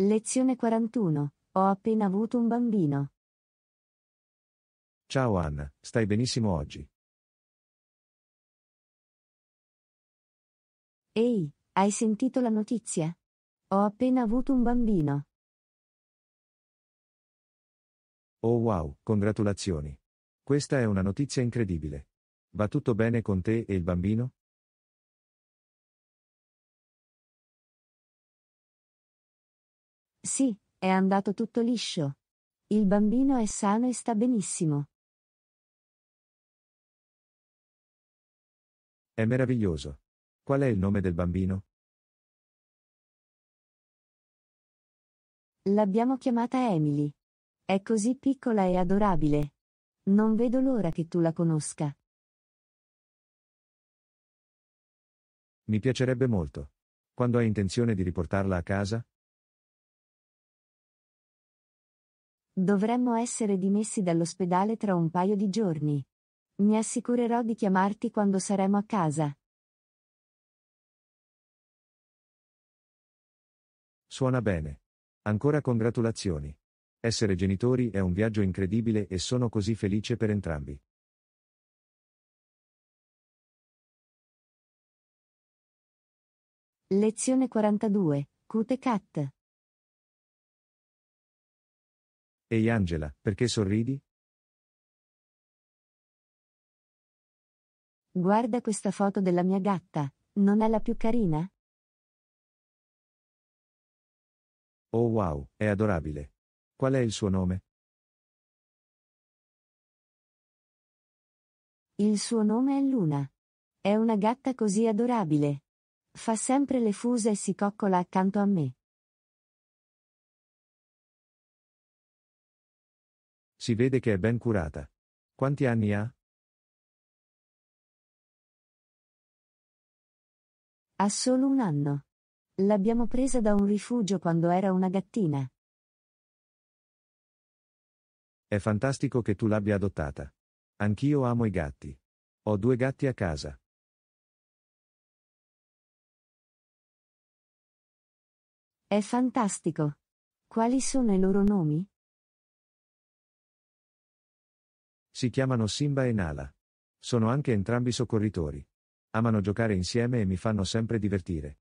Lezione 41. Ho appena avuto un bambino. Ciao Anna, stai benissimo oggi. Ehi, hai sentito la notizia? Ho appena avuto un bambino. Oh wow, congratulazioni. Questa è una notizia incredibile. Va tutto bene con te e il bambino? È andato tutto liscio. Il bambino è sano e sta benissimo. È meraviglioso. Qual è il nome del bambino? L'abbiamo chiamata Emily. È così piccola e adorabile. Non vedo l'ora che tu la conosca. Mi piacerebbe molto. Quando hai intenzione di riportarla a casa? Dovremmo essere dimessi dall'ospedale tra un paio di giorni. Mi assicurerò di chiamarti quando saremo a casa. Suona bene. Ancora congratulazioni. Essere genitori è un viaggio incredibile e sono così felice per entrambi. Lezione 42. Cute Cat. Ehi Angela, perché sorridi? Guarda questa foto della mia gatta, non è la più carina? Oh wow, è adorabile. Qual è il suo nome? Il suo nome è Luna. È una gatta così adorabile. Fa sempre le fuse e si coccola accanto a me. Si vede che è ben curata. Quanti anni ha? Ha solo un anno. L'abbiamo presa da un rifugio quando era una gattina. È fantastico che tu l'abbia adottata. Anch'io amo i gatti. Ho due gatti a casa. È fantastico. Quali sono i loro nomi? Si chiamano Simba e Nala. Sono anche entrambi soccorritori. Amano giocare insieme e mi fanno sempre divertire.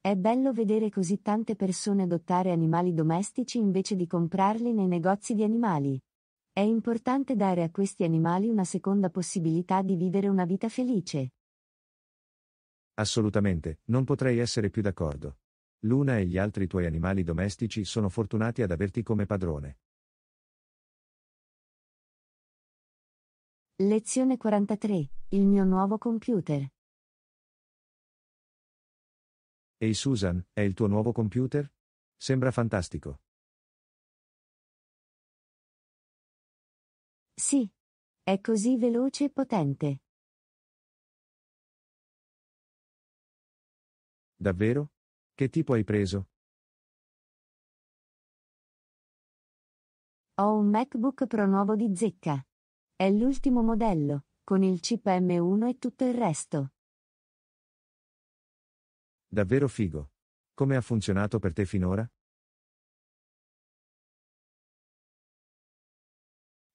È bello vedere così tante persone adottare animali domestici invece di comprarli nei negozi di animali. È importante dare a questi animali una seconda possibilità di vivere una vita felice. Assolutamente, non potrei essere più d'accordo. Luna e gli altri tuoi animali domestici sono fortunati ad averti come padrone. Lezione 43. Il mio nuovo computer. Ehi Susan, è il tuo nuovo computer? Sembra fantastico. Sì. È così veloce e potente. Davvero? Che tipo hai preso? Ho un MacBook Pro nuovo di zecca. È l'ultimo modello, con il chip M1 e tutto il resto. Davvero figo. Come ha funzionato per te finora?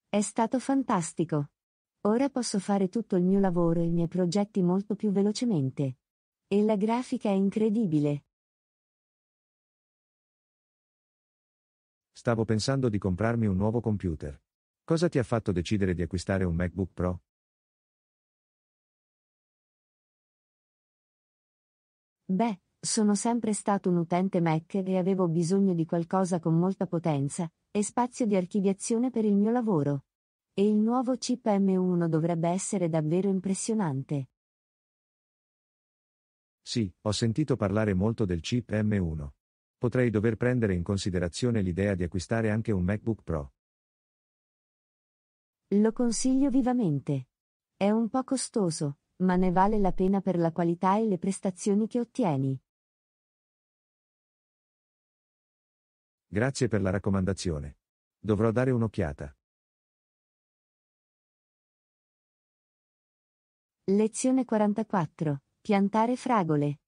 È stato fantastico. Ora posso fare tutto il mio lavoro e i miei progetti molto più velocemente. E la grafica è incredibile. Stavo pensando di comprarmi un nuovo computer. Cosa ti ha fatto decidere di acquistare un MacBook Pro? Beh, sono sempre stato un utente Mac e avevo bisogno di qualcosa con molta potenza e spazio di archiviazione per il mio lavoro. E il nuovo chip M1 dovrebbe essere davvero impressionante. Sì, ho sentito parlare molto del chip M1 potrei dover prendere in considerazione l'idea di acquistare anche un MacBook Pro. Lo consiglio vivamente. È un po' costoso, ma ne vale la pena per la qualità e le prestazioni che ottieni. Grazie per la raccomandazione. Dovrò dare un'occhiata. Lezione 44. Piantare fragole.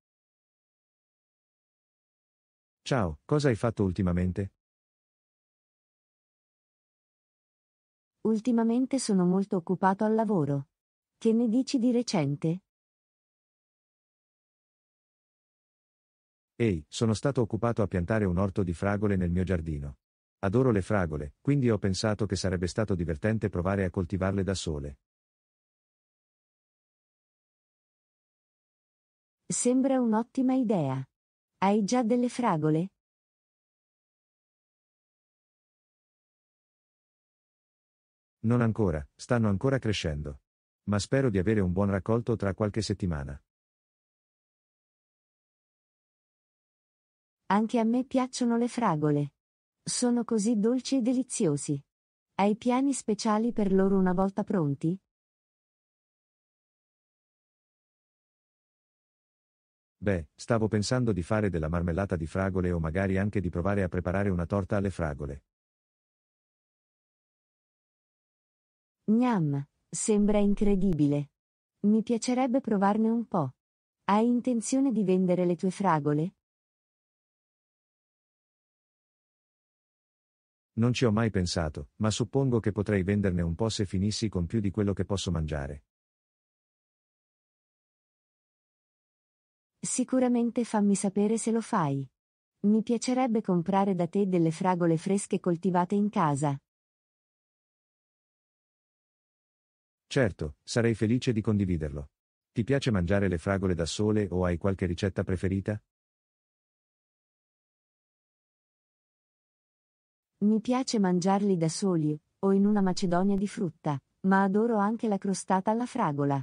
Ciao, cosa hai fatto ultimamente? Ultimamente sono molto occupato al lavoro. Che ne dici di recente? Ehi, sono stato occupato a piantare un orto di fragole nel mio giardino. Adoro le fragole, quindi ho pensato che sarebbe stato divertente provare a coltivarle da sole. Sembra un'ottima idea. Hai già delle fragole? Non ancora, stanno ancora crescendo. Ma spero di avere un buon raccolto tra qualche settimana. Anche a me piacciono le fragole. Sono così dolci e deliziosi. Hai piani speciali per loro una volta pronti? Beh, stavo pensando di fare della marmellata di fragole o magari anche di provare a preparare una torta alle fragole. Gnam, sembra incredibile. Mi piacerebbe provarne un po'. Hai intenzione di vendere le tue fragole? Non ci ho mai pensato, ma suppongo che potrei venderne un po' se finissi con più di quello che posso mangiare. Sicuramente fammi sapere se lo fai. Mi piacerebbe comprare da te delle fragole fresche coltivate in casa. Certo, sarei felice di condividerlo. Ti piace mangiare le fragole da sole o hai qualche ricetta preferita? Mi piace mangiarli da soli, o in una macedonia di frutta, ma adoro anche la crostata alla fragola.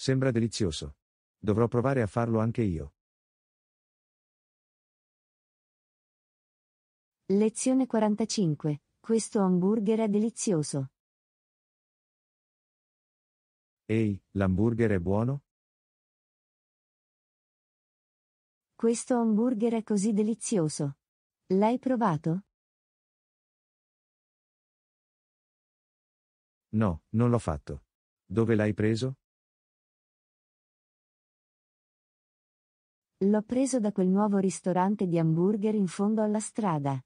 Sembra delizioso. Dovrò provare a farlo anche io. Lezione 45. Questo hamburger è delizioso. Ehi, l'hamburger è buono? Questo hamburger è così delizioso. L'hai provato? No, non l'ho fatto. Dove l'hai preso? L'ho preso da quel nuovo ristorante di hamburger in fondo alla strada.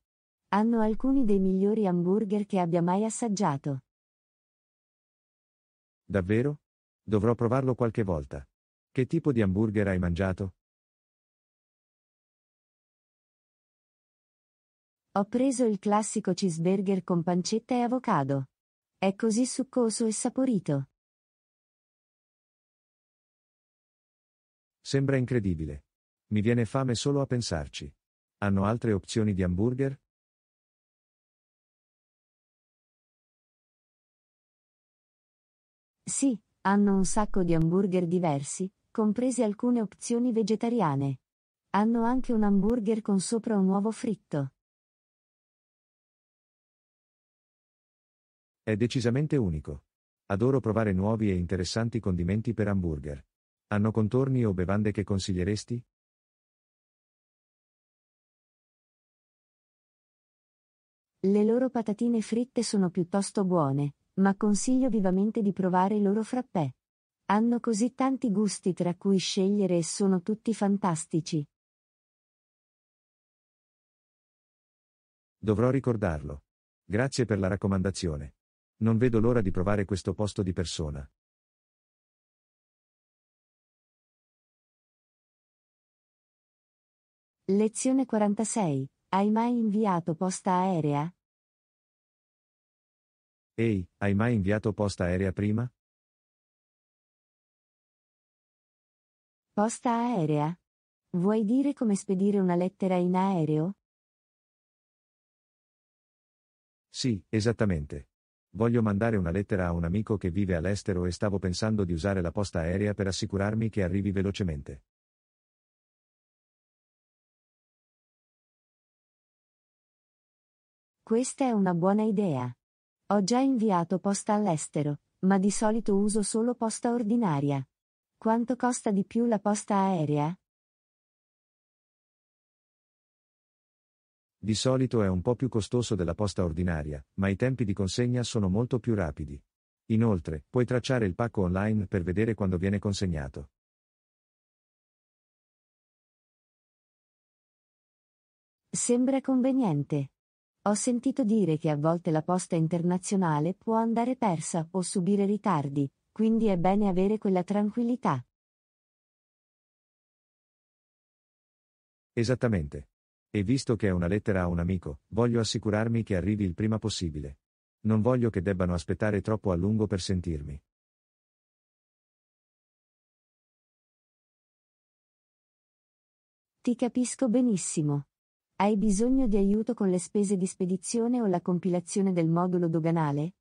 Hanno alcuni dei migliori hamburger che abbia mai assaggiato. Davvero? Dovrò provarlo qualche volta. Che tipo di hamburger hai mangiato? Ho preso il classico cheeseburger con pancetta e avocado. È così succoso e saporito. Sembra incredibile. Mi viene fame solo a pensarci. Hanno altre opzioni di hamburger? Sì, hanno un sacco di hamburger diversi, comprese alcune opzioni vegetariane. Hanno anche un hamburger con sopra un uovo fritto. È decisamente unico. Adoro provare nuovi e interessanti condimenti per hamburger. Hanno contorni o bevande che consiglieresti? Le loro patatine fritte sono piuttosto buone, ma consiglio vivamente di provare i loro frappè. Hanno così tanti gusti tra cui scegliere e sono tutti fantastici. Dovrò ricordarlo. Grazie per la raccomandazione. Non vedo l'ora di provare questo posto di persona. Lezione 46. Hai mai inviato posta aerea? Ehi, hai mai inviato posta aerea prima? Posta aerea. Vuoi dire come spedire una lettera in aereo? Sì, esattamente. Voglio mandare una lettera a un amico che vive all'estero e stavo pensando di usare la posta aerea per assicurarmi che arrivi velocemente. Questa è una buona idea. Ho già inviato posta all'estero, ma di solito uso solo posta ordinaria. Quanto costa di più la posta aerea? Di solito è un po' più costoso della posta ordinaria, ma i tempi di consegna sono molto più rapidi. Inoltre, puoi tracciare il pacco online per vedere quando viene consegnato. Sembra conveniente. Ho sentito dire che a volte la posta internazionale può andare persa o subire ritardi, quindi è bene avere quella tranquillità. Esattamente. E visto che è una lettera a un amico, voglio assicurarmi che arrivi il prima possibile. Non voglio che debbano aspettare troppo a lungo per sentirmi. Ti capisco benissimo. Hai bisogno di aiuto con le spese di spedizione o la compilazione del modulo doganale?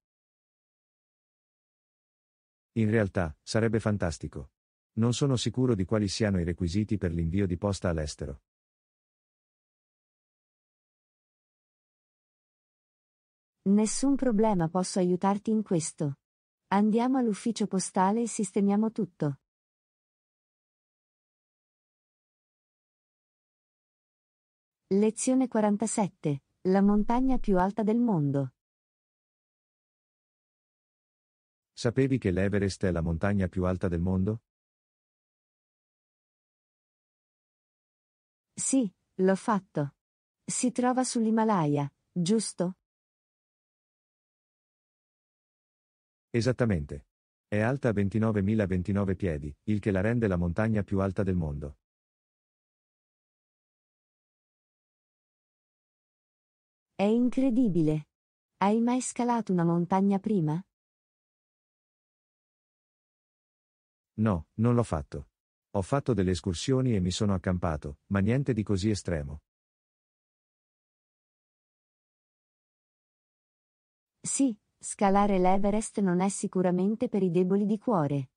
In realtà, sarebbe fantastico. Non sono sicuro di quali siano i requisiti per l'invio di posta all'estero. Nessun problema posso aiutarti in questo. Andiamo all'ufficio postale e sistemiamo tutto. Lezione 47. La montagna più alta del mondo. Sapevi che l'Everest è la montagna più alta del mondo? Sì, l'ho fatto. Si trova sull'Himalaya, giusto? Esattamente. È alta 29.029 piedi, il che la rende la montagna più alta del mondo. È incredibile. Hai mai scalato una montagna prima? No, non l'ho fatto. Ho fatto delle escursioni e mi sono accampato, ma niente di così estremo. Sì, scalare l'Everest non è sicuramente per i deboli di cuore.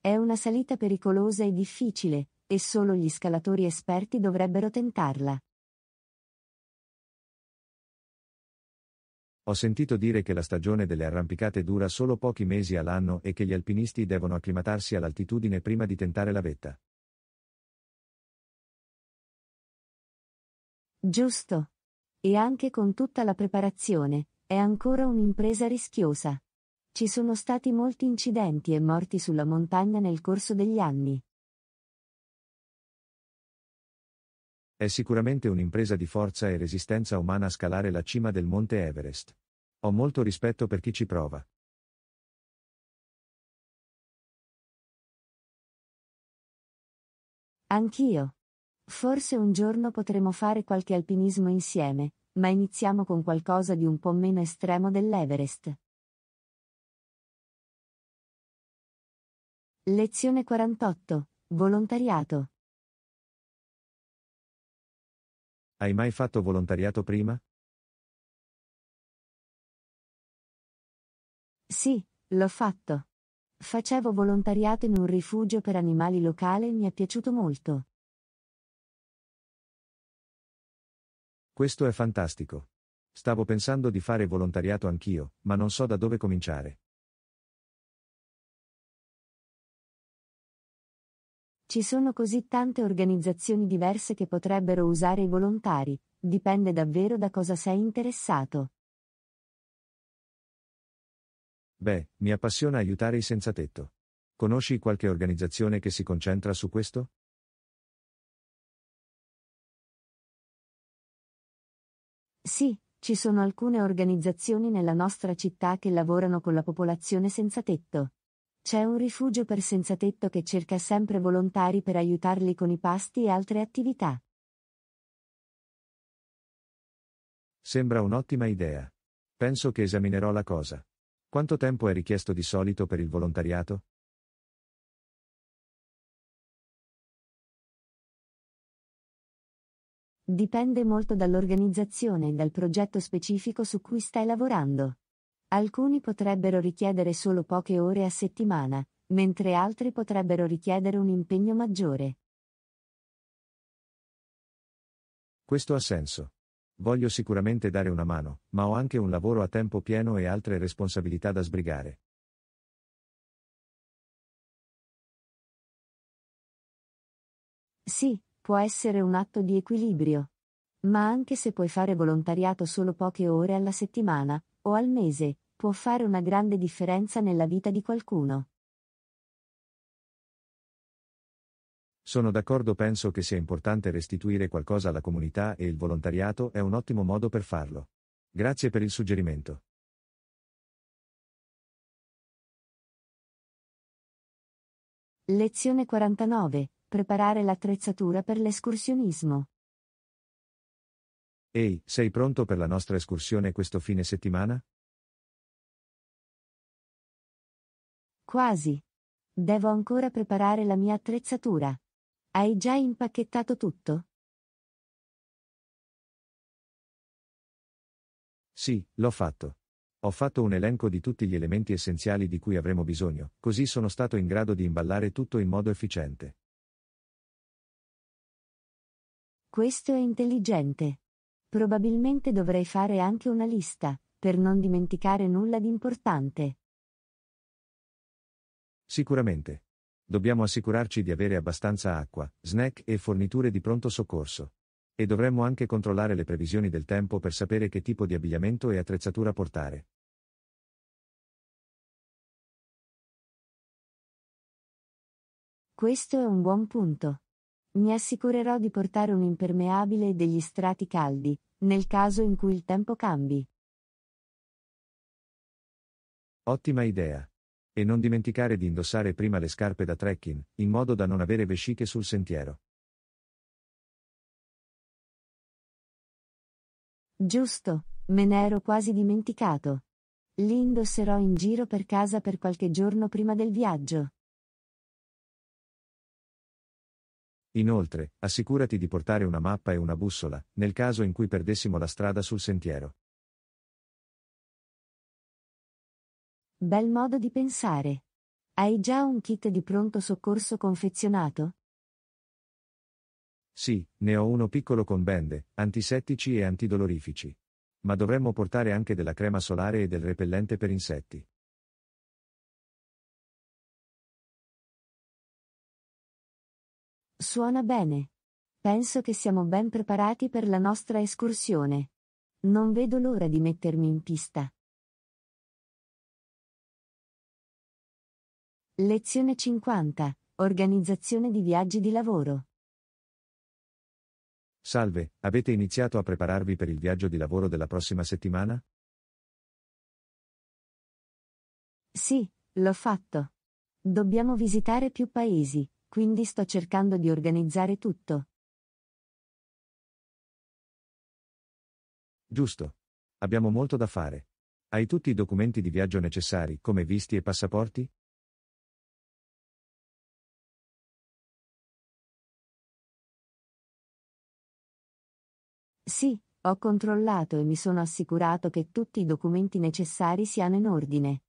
È una salita pericolosa e difficile, e solo gli scalatori esperti dovrebbero tentarla. Ho sentito dire che la stagione delle arrampicate dura solo pochi mesi all'anno e che gli alpinisti devono acclimatarsi all'altitudine prima di tentare la vetta. Giusto. E anche con tutta la preparazione, è ancora un'impresa rischiosa. Ci sono stati molti incidenti e morti sulla montagna nel corso degli anni. È sicuramente un'impresa di forza e resistenza umana scalare la cima del monte Everest. Ho molto rispetto per chi ci prova. Anch'io. Forse un giorno potremo fare qualche alpinismo insieme, ma iniziamo con qualcosa di un po' meno estremo dell'Everest. Lezione 48. Volontariato. Hai mai fatto volontariato prima? Sì, l'ho fatto. Facevo volontariato in un rifugio per animali locale e mi è piaciuto molto. Questo è fantastico. Stavo pensando di fare volontariato anch'io, ma non so da dove cominciare. Ci sono così tante organizzazioni diverse che potrebbero usare i volontari, dipende davvero da cosa sei interessato. Beh, mi appassiona aiutare i senza tetto. Conosci qualche organizzazione che si concentra su questo? Sì, ci sono alcune organizzazioni nella nostra città che lavorano con la popolazione senza tetto. C'è un rifugio per senza tetto che cerca sempre volontari per aiutarli con i pasti e altre attività. Sembra un'ottima idea. Penso che esaminerò la cosa. Quanto tempo è richiesto di solito per il volontariato? Dipende molto dall'organizzazione e dal progetto specifico su cui stai lavorando. Alcuni potrebbero richiedere solo poche ore a settimana, mentre altri potrebbero richiedere un impegno maggiore. Questo ha senso. Voglio sicuramente dare una mano, ma ho anche un lavoro a tempo pieno e altre responsabilità da sbrigare. Sì, può essere un atto di equilibrio. Ma anche se puoi fare volontariato solo poche ore alla settimana, o al mese, può fare una grande differenza nella vita di qualcuno. Sono d'accordo, penso che sia importante restituire qualcosa alla comunità e il volontariato è un ottimo modo per farlo. Grazie per il suggerimento. Lezione 49. Preparare l'attrezzatura per l'escursionismo. Ehi, sei pronto per la nostra escursione questo fine settimana? Quasi. Devo ancora preparare la mia attrezzatura. Hai già impacchettato tutto? Sì, l'ho fatto. Ho fatto un elenco di tutti gli elementi essenziali di cui avremo bisogno, così sono stato in grado di imballare tutto in modo efficiente. Questo è intelligente. Probabilmente dovrei fare anche una lista, per non dimenticare nulla di importante. Sicuramente. Dobbiamo assicurarci di avere abbastanza acqua, snack e forniture di pronto soccorso. E dovremmo anche controllare le previsioni del tempo per sapere che tipo di abbigliamento e attrezzatura portare. Questo è un buon punto. Mi assicurerò di portare un impermeabile e degli strati caldi, nel caso in cui il tempo cambi. Ottima idea. E non dimenticare di indossare prima le scarpe da trekking, in modo da non avere vesciche sul sentiero. Giusto, me ne ero quasi dimenticato. Li indosserò in giro per casa per qualche giorno prima del viaggio. Inoltre, assicurati di portare una mappa e una bussola, nel caso in cui perdessimo la strada sul sentiero. Bel modo di pensare. Hai già un kit di pronto soccorso confezionato? Sì, ne ho uno piccolo con bende, antisettici e antidolorifici. Ma dovremmo portare anche della crema solare e del repellente per insetti. Suona bene. Penso che siamo ben preparati per la nostra escursione. Non vedo l'ora di mettermi in pista. Lezione 50. Organizzazione di viaggi di lavoro. Salve, avete iniziato a prepararvi per il viaggio di lavoro della prossima settimana? Sì, l'ho fatto. Dobbiamo visitare più paesi, quindi sto cercando di organizzare tutto. Giusto. Abbiamo molto da fare. Hai tutti i documenti di viaggio necessari, come visti e passaporti? Sì, ho controllato e mi sono assicurato che tutti i documenti necessari siano in ordine.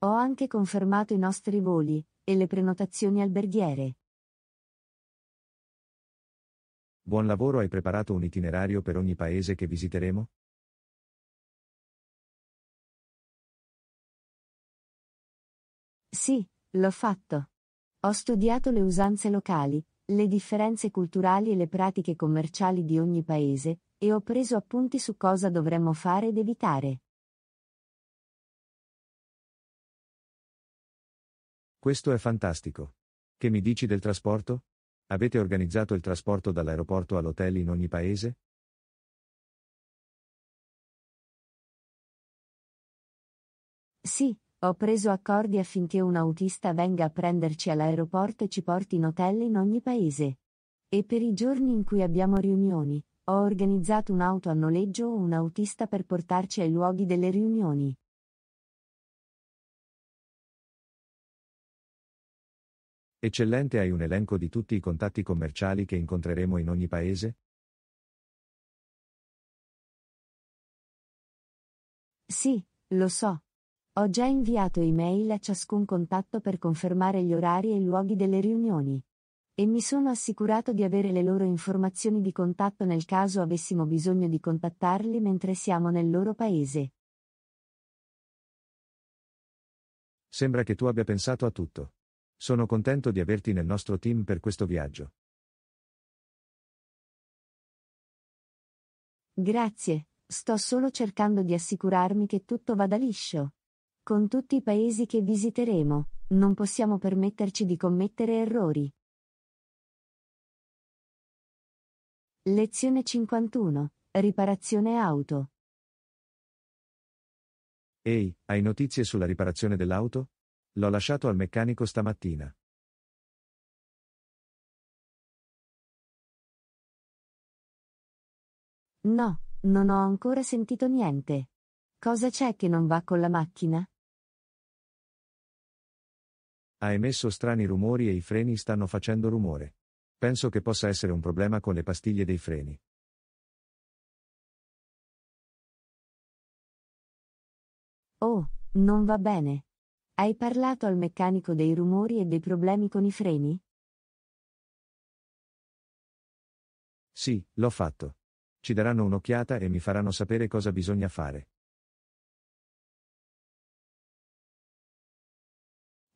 Ho anche confermato i nostri voli e le prenotazioni alberghiere. Buon lavoro, hai preparato un itinerario per ogni paese che visiteremo? Sì, l'ho fatto. Ho studiato le usanze locali, le differenze culturali e le pratiche commerciali di ogni paese, e ho preso appunti su cosa dovremmo fare ed evitare. Questo è fantastico. Che mi dici del trasporto? Avete organizzato il trasporto dall'aeroporto all'hotel in ogni paese? Sì, ho preso accordi affinché un autista venga a prenderci all'aeroporto e ci porti in hotel in ogni paese. E per i giorni in cui abbiamo riunioni, ho organizzato un'auto a noleggio o un autista per portarci ai luoghi delle riunioni. Eccellente, hai un elenco di tutti i contatti commerciali che incontreremo in ogni paese? Sì, lo so. Ho già inviato email a ciascun contatto per confermare gli orari e i luoghi delle riunioni. E mi sono assicurato di avere le loro informazioni di contatto nel caso avessimo bisogno di contattarli mentre siamo nel loro paese. Sembra che tu abbia pensato a tutto. Sono contento di averti nel nostro team per questo viaggio. Grazie, sto solo cercando di assicurarmi che tutto vada liscio. Con tutti i paesi che visiteremo, non possiamo permetterci di commettere errori. Lezione 51. Riparazione auto. Ehi, hai notizie sulla riparazione dell'auto? L'ho lasciato al meccanico stamattina. No, non ho ancora sentito niente. Cosa c'è che non va con la macchina? Ha emesso strani rumori e i freni stanno facendo rumore. Penso che possa essere un problema con le pastiglie dei freni. Oh, non va bene. Hai parlato al meccanico dei rumori e dei problemi con i freni? Sì, l'ho fatto. Ci daranno un'occhiata e mi faranno sapere cosa bisogna fare.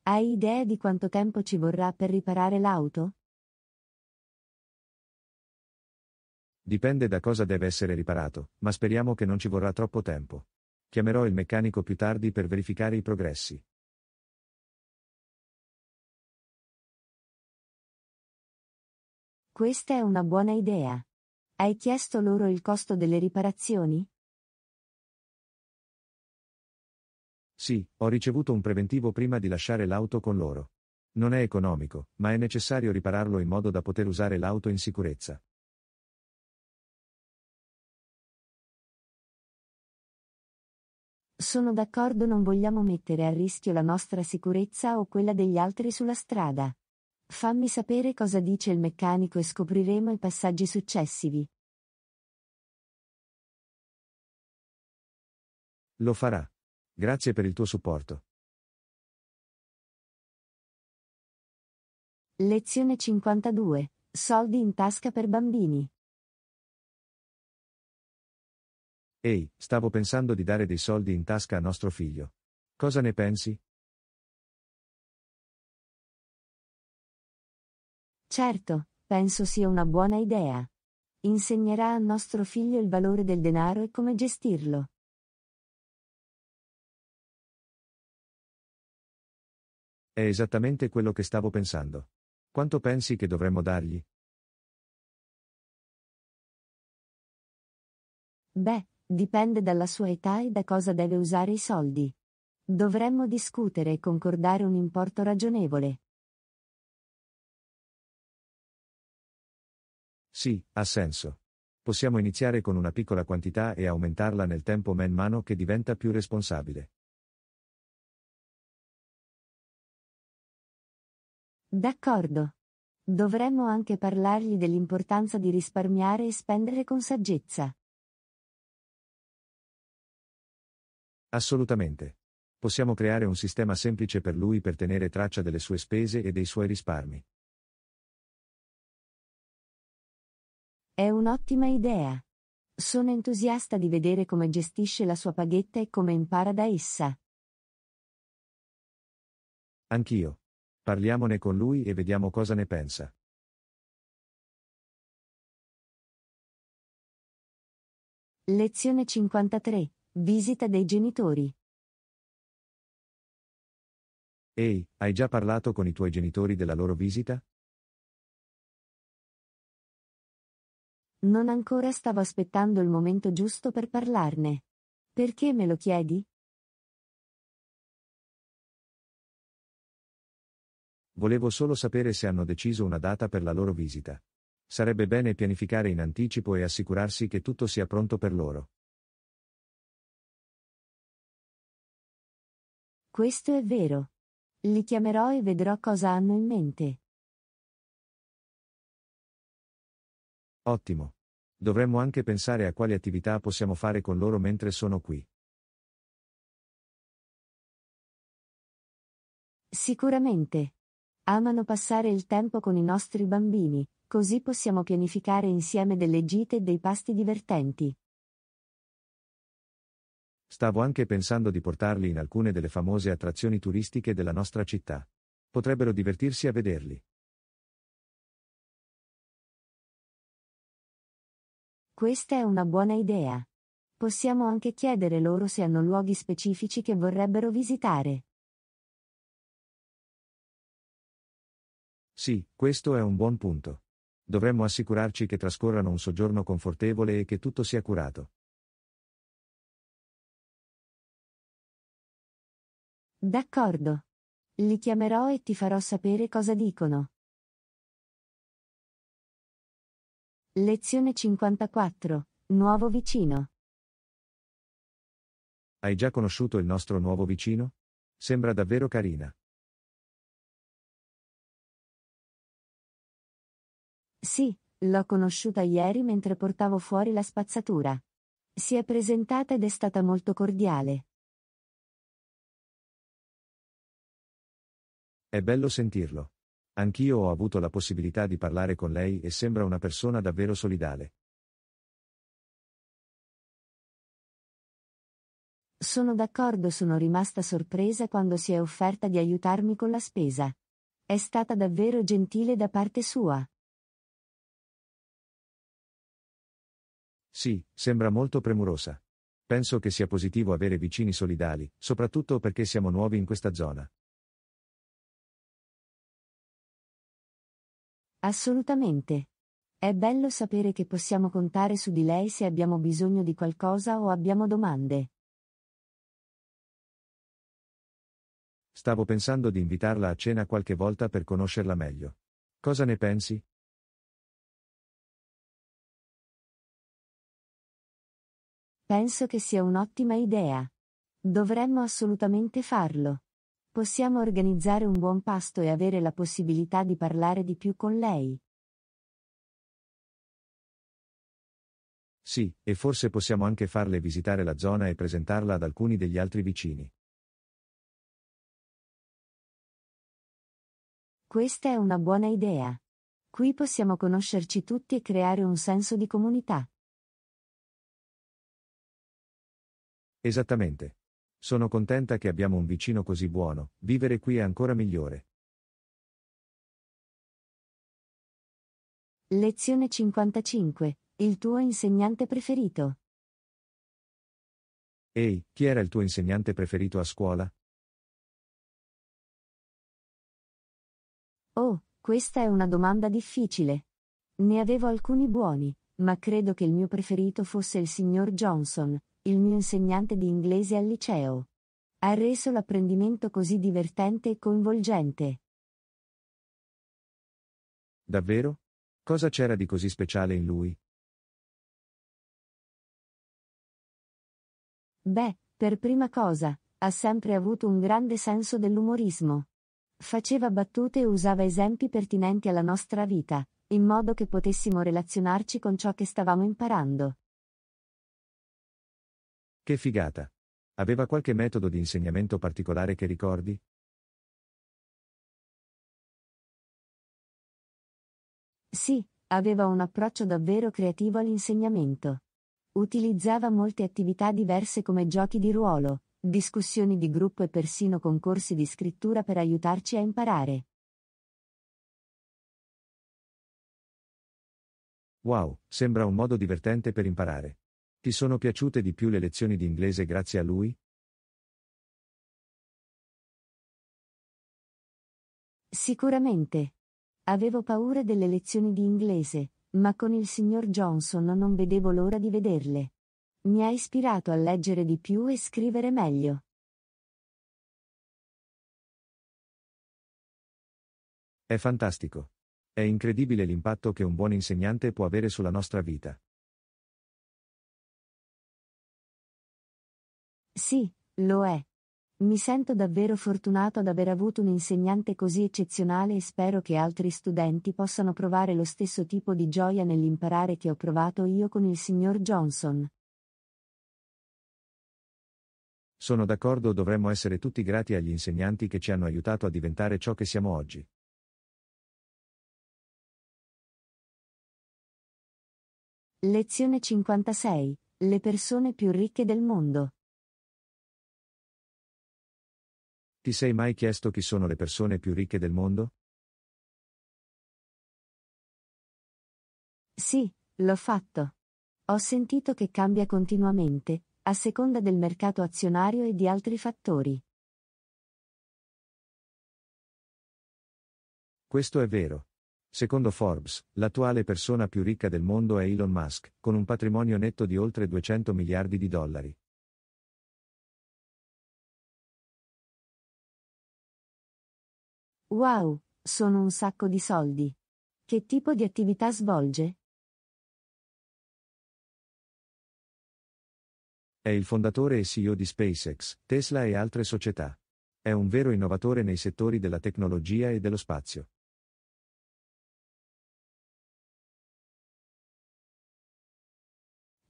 Hai idea di quanto tempo ci vorrà per riparare l'auto? Dipende da cosa deve essere riparato, ma speriamo che non ci vorrà troppo tempo. Chiamerò il meccanico più tardi per verificare i progressi. Questa è una buona idea. Hai chiesto loro il costo delle riparazioni? Sì, ho ricevuto un preventivo prima di lasciare l'auto con loro. Non è economico, ma è necessario ripararlo in modo da poter usare l'auto in sicurezza. Sono d'accordo non vogliamo mettere a rischio la nostra sicurezza o quella degli altri sulla strada. Fammi sapere cosa dice il meccanico e scopriremo i passaggi successivi. Lo farà. Grazie per il tuo supporto. Lezione 52. Soldi in tasca per bambini. Ehi, stavo pensando di dare dei soldi in tasca a nostro figlio. Cosa ne pensi? Certo, penso sia una buona idea. Insegnerà a nostro figlio il valore del denaro e come gestirlo. È esattamente quello che stavo pensando. Quanto pensi che dovremmo dargli? Beh, Dipende dalla sua età e da cosa deve usare i soldi. Dovremmo discutere e concordare un importo ragionevole. Sì, ha senso. Possiamo iniziare con una piccola quantità e aumentarla nel tempo man mano che diventa più responsabile. D'accordo. Dovremmo anche parlargli dell'importanza di risparmiare e spendere con saggezza. Assolutamente. Possiamo creare un sistema semplice per lui per tenere traccia delle sue spese e dei suoi risparmi. È un'ottima idea. Sono entusiasta di vedere come gestisce la sua paghetta e come impara da essa. Anch'io. Parliamone con lui e vediamo cosa ne pensa. Lezione 53. Visita dei genitori. Ehi, hai già parlato con i tuoi genitori della loro visita? Non ancora stavo aspettando il momento giusto per parlarne. Perché me lo chiedi? Volevo solo sapere se hanno deciso una data per la loro visita. Sarebbe bene pianificare in anticipo e assicurarsi che tutto sia pronto per loro. Questo è vero. Li chiamerò e vedrò cosa hanno in mente. Ottimo. Dovremmo anche pensare a quali attività possiamo fare con loro mentre sono qui. Sicuramente. Amano passare il tempo con i nostri bambini, così possiamo pianificare insieme delle gite e dei pasti divertenti. Stavo anche pensando di portarli in alcune delle famose attrazioni turistiche della nostra città. Potrebbero divertirsi a vederli. Questa è una buona idea. Possiamo anche chiedere loro se hanno luoghi specifici che vorrebbero visitare. Sì, questo è un buon punto. Dovremmo assicurarci che trascorrano un soggiorno confortevole e che tutto sia curato. D'accordo. Li chiamerò e ti farò sapere cosa dicono. Lezione 54. Nuovo vicino. Hai già conosciuto il nostro nuovo vicino? Sembra davvero carina. Sì, l'ho conosciuta ieri mentre portavo fuori la spazzatura. Si è presentata ed è stata molto cordiale. È bello sentirlo. Anch'io ho avuto la possibilità di parlare con lei e sembra una persona davvero solidale. Sono d'accordo, sono rimasta sorpresa quando si è offerta di aiutarmi con la spesa. È stata davvero gentile da parte sua. Sì, sembra molto premurosa. Penso che sia positivo avere vicini solidali, soprattutto perché siamo nuovi in questa zona. Assolutamente. È bello sapere che possiamo contare su di lei se abbiamo bisogno di qualcosa o abbiamo domande. Stavo pensando di invitarla a cena qualche volta per conoscerla meglio. Cosa ne pensi? Penso che sia un'ottima idea. Dovremmo assolutamente farlo. Possiamo organizzare un buon pasto e avere la possibilità di parlare di più con lei. Sì, e forse possiamo anche farle visitare la zona e presentarla ad alcuni degli altri vicini. Questa è una buona idea. Qui possiamo conoscerci tutti e creare un senso di comunità. Esattamente. Sono contenta che abbiamo un vicino così buono, vivere qui è ancora migliore. Lezione 55. Il tuo insegnante preferito. Ehi, chi era il tuo insegnante preferito a scuola? Oh, questa è una domanda difficile. Ne avevo alcuni buoni, ma credo che il mio preferito fosse il signor Johnson, il mio insegnante di inglese al liceo. Ha reso l'apprendimento così divertente e coinvolgente. Davvero? Cosa c'era di così speciale in lui? Beh, per prima cosa, ha sempre avuto un grande senso dell'umorismo. Faceva battute e usava esempi pertinenti alla nostra vita, in modo che potessimo relazionarci con ciò che stavamo imparando. Che figata! Aveva qualche metodo di insegnamento particolare che ricordi? Sì, aveva un approccio davvero creativo all'insegnamento. Utilizzava molte attività diverse come giochi di ruolo, discussioni di gruppo e persino concorsi di scrittura per aiutarci a imparare. Wow, sembra un modo divertente per imparare. Ti sono piaciute di più le lezioni di inglese grazie a lui? Sicuramente. Avevo paura delle lezioni di inglese, ma con il signor Johnson non vedevo l'ora di vederle. Mi ha ispirato a leggere di più e scrivere meglio. È fantastico. È incredibile l'impatto che un buon insegnante può avere sulla nostra vita. Sì, lo è. Mi sento davvero fortunato ad aver avuto un insegnante così eccezionale e spero che altri studenti possano provare lo stesso tipo di gioia nell'imparare che ho provato io con il signor Johnson. Sono d'accordo, dovremmo essere tutti grati agli insegnanti che ci hanno aiutato a diventare ciò che siamo oggi. Lezione 56. Le persone più ricche del mondo. Ti sei mai chiesto chi sono le persone più ricche del mondo? Sì, l'ho fatto. Ho sentito che cambia continuamente, a seconda del mercato azionario e di altri fattori. Questo è vero. Secondo Forbes, l'attuale persona più ricca del mondo è Elon Musk, con un patrimonio netto di oltre 200 miliardi di dollari. Wow, sono un sacco di soldi. Che tipo di attività svolge? È il fondatore e CEO di SpaceX, Tesla e altre società. È un vero innovatore nei settori della tecnologia e dello spazio.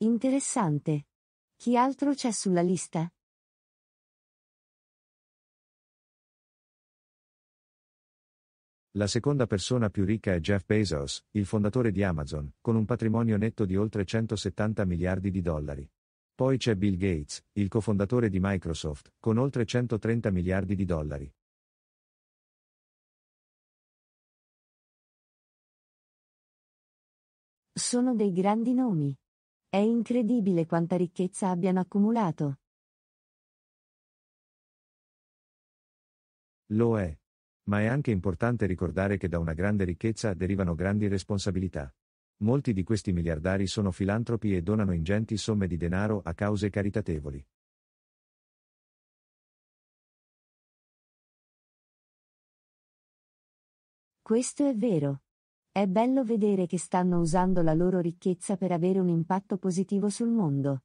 Interessante. Chi altro c'è sulla lista? La seconda persona più ricca è Jeff Bezos, il fondatore di Amazon, con un patrimonio netto di oltre 170 miliardi di dollari. Poi c'è Bill Gates, il cofondatore di Microsoft, con oltre 130 miliardi di dollari. Sono dei grandi nomi. È incredibile quanta ricchezza abbiano accumulato. Lo è. Ma è anche importante ricordare che da una grande ricchezza derivano grandi responsabilità. Molti di questi miliardari sono filantropi e donano ingenti somme di denaro a cause caritatevoli. Questo è vero. È bello vedere che stanno usando la loro ricchezza per avere un impatto positivo sul mondo.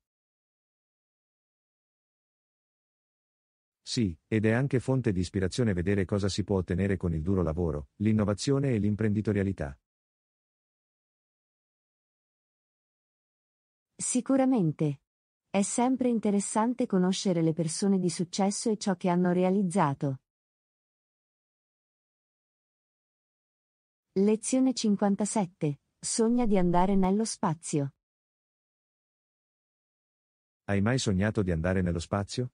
Sì, ed è anche fonte di ispirazione vedere cosa si può ottenere con il duro lavoro, l'innovazione e l'imprenditorialità. Sicuramente. È sempre interessante conoscere le persone di successo e ciò che hanno realizzato. Lezione 57. Sogna di andare nello spazio. Hai mai sognato di andare nello spazio?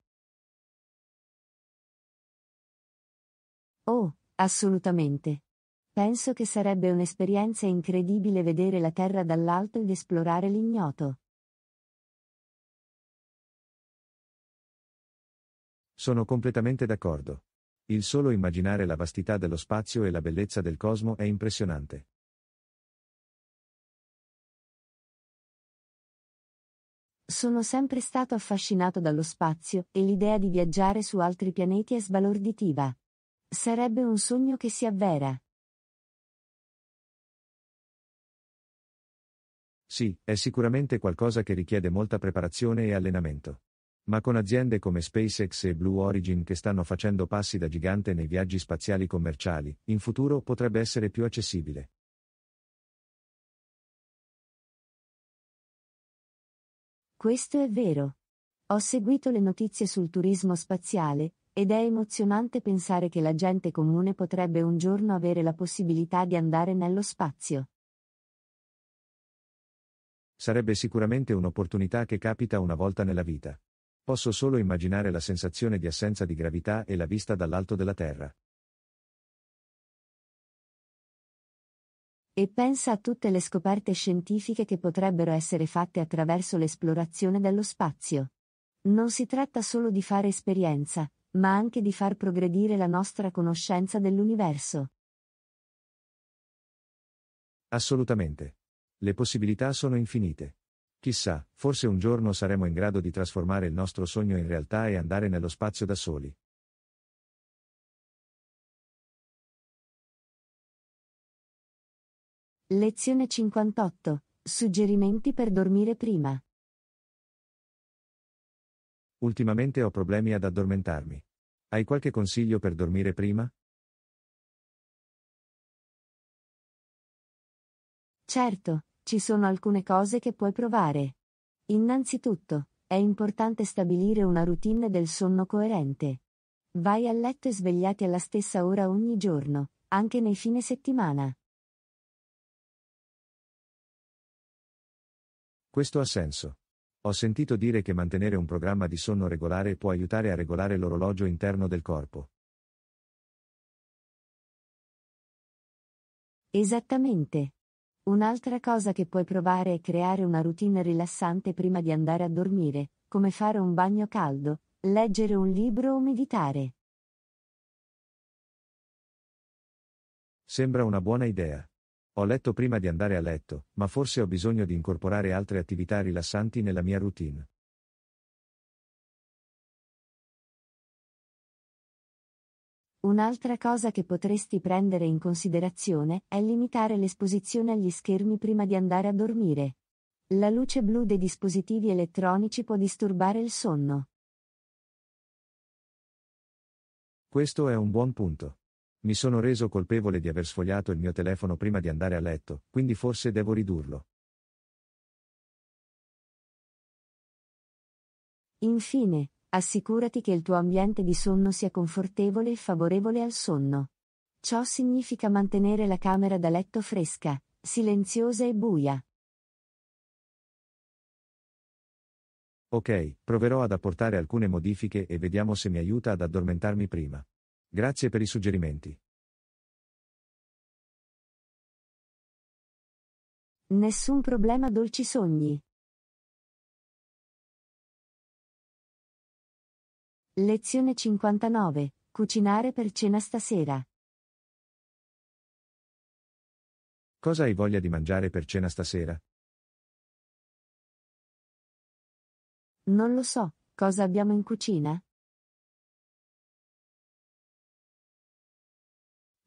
Oh, assolutamente. Penso che sarebbe un'esperienza incredibile vedere la Terra dall'alto ed esplorare l'ignoto. Sono completamente d'accordo. Il solo immaginare la vastità dello spazio e la bellezza del cosmo è impressionante. Sono sempre stato affascinato dallo spazio e l'idea di viaggiare su altri pianeti è sbalorditiva. Sarebbe un sogno che si avvera. Sì, è sicuramente qualcosa che richiede molta preparazione e allenamento. Ma con aziende come SpaceX e Blue Origin che stanno facendo passi da gigante nei viaggi spaziali commerciali, in futuro potrebbe essere più accessibile. Questo è vero. Ho seguito le notizie sul turismo spaziale, ed è emozionante pensare che la gente comune potrebbe un giorno avere la possibilità di andare nello spazio. Sarebbe sicuramente un'opportunità che capita una volta nella vita. Posso solo immaginare la sensazione di assenza di gravità e la vista dall'alto della Terra. E pensa a tutte le scoperte scientifiche che potrebbero essere fatte attraverso l'esplorazione dello spazio. Non si tratta solo di fare esperienza, ma anche di far progredire la nostra conoscenza dell'universo. Assolutamente. Le possibilità sono infinite. Chissà, forse un giorno saremo in grado di trasformare il nostro sogno in realtà e andare nello spazio da soli. Lezione 58. Suggerimenti per dormire prima. Ultimamente ho problemi ad addormentarmi. Hai qualche consiglio per dormire prima? Certo, ci sono alcune cose che puoi provare. Innanzitutto, è importante stabilire una routine del sonno coerente. Vai a letto e svegliati alla stessa ora ogni giorno, anche nei fine settimana. Questo ha senso. Ho sentito dire che mantenere un programma di sonno regolare può aiutare a regolare l'orologio interno del corpo. Esattamente. Un'altra cosa che puoi provare è creare una routine rilassante prima di andare a dormire, come fare un bagno caldo, leggere un libro o meditare. Sembra una buona idea. Ho letto prima di andare a letto, ma forse ho bisogno di incorporare altre attività rilassanti nella mia routine. Un'altra cosa che potresti prendere in considerazione è limitare l'esposizione agli schermi prima di andare a dormire. La luce blu dei dispositivi elettronici può disturbare il sonno. Questo è un buon punto. Mi sono reso colpevole di aver sfogliato il mio telefono prima di andare a letto, quindi forse devo ridurlo. Infine, assicurati che il tuo ambiente di sonno sia confortevole e favorevole al sonno. Ciò significa mantenere la camera da letto fresca, silenziosa e buia. Ok, proverò ad apportare alcune modifiche e vediamo se mi aiuta ad addormentarmi prima. Grazie per i suggerimenti. Nessun problema dolci sogni. Lezione 59. Cucinare per cena stasera. Cosa hai voglia di mangiare per cena stasera? Non lo so, cosa abbiamo in cucina?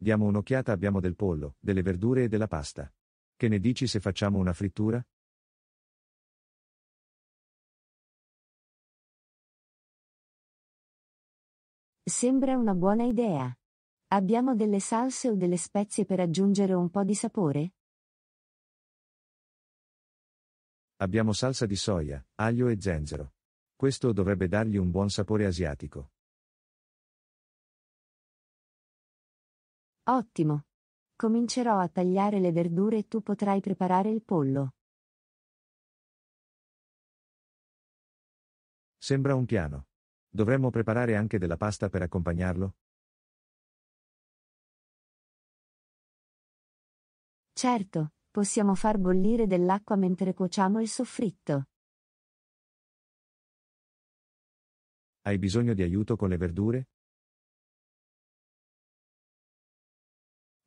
Diamo un'occhiata abbiamo del pollo, delle verdure e della pasta. Che ne dici se facciamo una frittura? Sembra una buona idea. Abbiamo delle salse o delle spezie per aggiungere un po' di sapore? Abbiamo salsa di soia, aglio e zenzero. Questo dovrebbe dargli un buon sapore asiatico. Ottimo! Comincerò a tagliare le verdure e tu potrai preparare il pollo. Sembra un piano. Dovremmo preparare anche della pasta per accompagnarlo? Certo, possiamo far bollire dell'acqua mentre cuociamo il soffritto. Hai bisogno di aiuto con le verdure?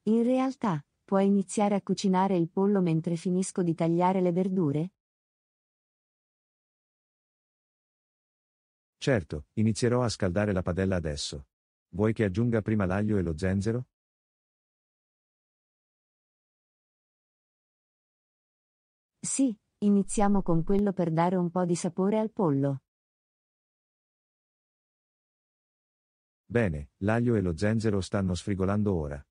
In realtà, puoi iniziare a cucinare il pollo mentre finisco di tagliare le verdure? Certo, inizierò a scaldare la padella adesso. Vuoi che aggiunga prima l'aglio e lo zenzero? Sì, iniziamo con quello per dare un po' di sapore al pollo. Bene, l'aglio e lo zenzero stanno sfrigolando ora.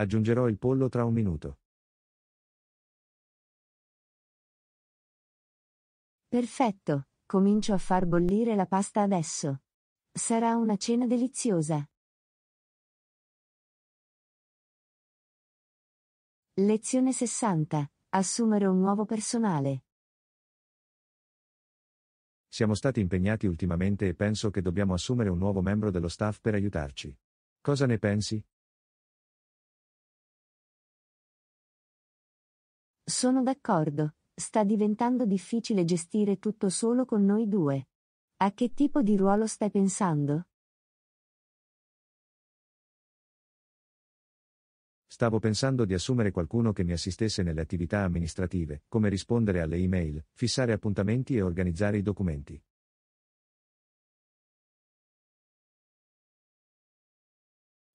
Aggiungerò il pollo tra un minuto. Perfetto, comincio a far bollire la pasta adesso. Sarà una cena deliziosa. Lezione 60. Assumere un nuovo personale. Siamo stati impegnati ultimamente e penso che dobbiamo assumere un nuovo membro dello staff per aiutarci. Cosa ne pensi? Sono d'accordo, sta diventando difficile gestire tutto solo con noi due. A che tipo di ruolo stai pensando? Stavo pensando di assumere qualcuno che mi assistesse nelle attività amministrative, come rispondere alle email, fissare appuntamenti e organizzare i documenti.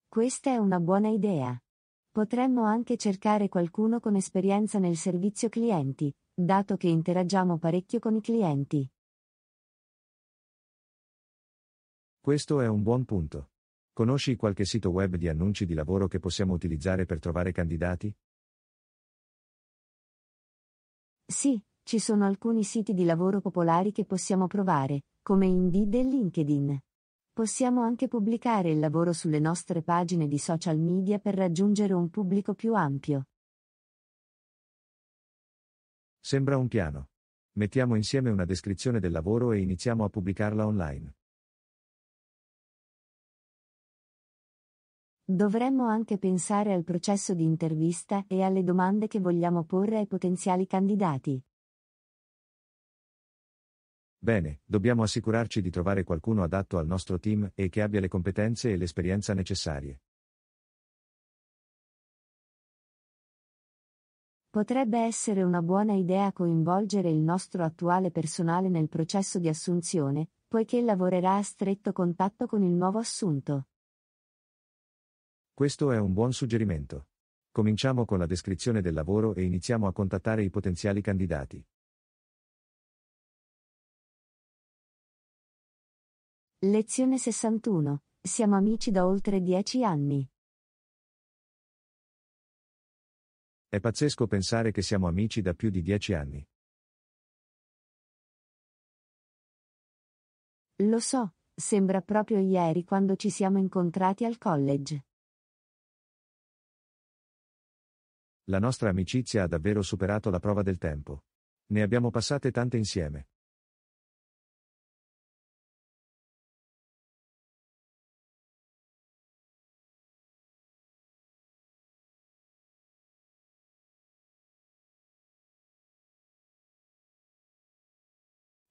Questa è una buona idea. Potremmo anche cercare qualcuno con esperienza nel servizio clienti, dato che interagiamo parecchio con i clienti. Questo è un buon punto. Conosci qualche sito web di annunci di lavoro che possiamo utilizzare per trovare candidati? Sì, ci sono alcuni siti di lavoro popolari che possiamo provare, come Indeed e LinkedIn. Possiamo anche pubblicare il lavoro sulle nostre pagine di social media per raggiungere un pubblico più ampio. Sembra un piano. Mettiamo insieme una descrizione del lavoro e iniziamo a pubblicarla online. Dovremmo anche pensare al processo di intervista e alle domande che vogliamo porre ai potenziali candidati. Bene, dobbiamo assicurarci di trovare qualcuno adatto al nostro team e che abbia le competenze e l'esperienza necessarie. Potrebbe essere una buona idea coinvolgere il nostro attuale personale nel processo di assunzione, poiché lavorerà a stretto contatto con il nuovo assunto. Questo è un buon suggerimento. Cominciamo con la descrizione del lavoro e iniziamo a contattare i potenziali candidati. Lezione 61. Siamo amici da oltre dieci anni. È pazzesco pensare che siamo amici da più di dieci anni. Lo so, sembra proprio ieri quando ci siamo incontrati al college. La nostra amicizia ha davvero superato la prova del tempo. Ne abbiamo passate tante insieme.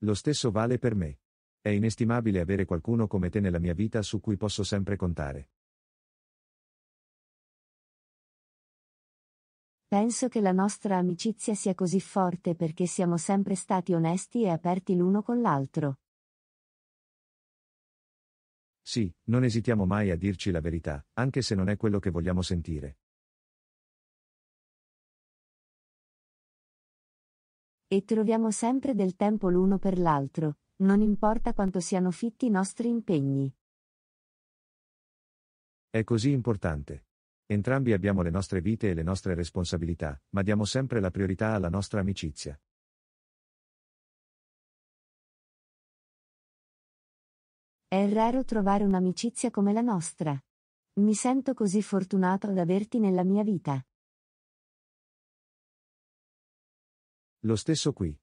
Lo stesso vale per me. È inestimabile avere qualcuno come te nella mia vita su cui posso sempre contare. Penso che la nostra amicizia sia così forte perché siamo sempre stati onesti e aperti l'uno con l'altro. Sì, non esitiamo mai a dirci la verità, anche se non è quello che vogliamo sentire. E troviamo sempre del tempo l'uno per l'altro, non importa quanto siano fitti i nostri impegni. È così importante. Entrambi abbiamo le nostre vite e le nostre responsabilità, ma diamo sempre la priorità alla nostra amicizia. È raro trovare un'amicizia come la nostra. Mi sento così fortunato ad averti nella mia vita. Lo stesso qui.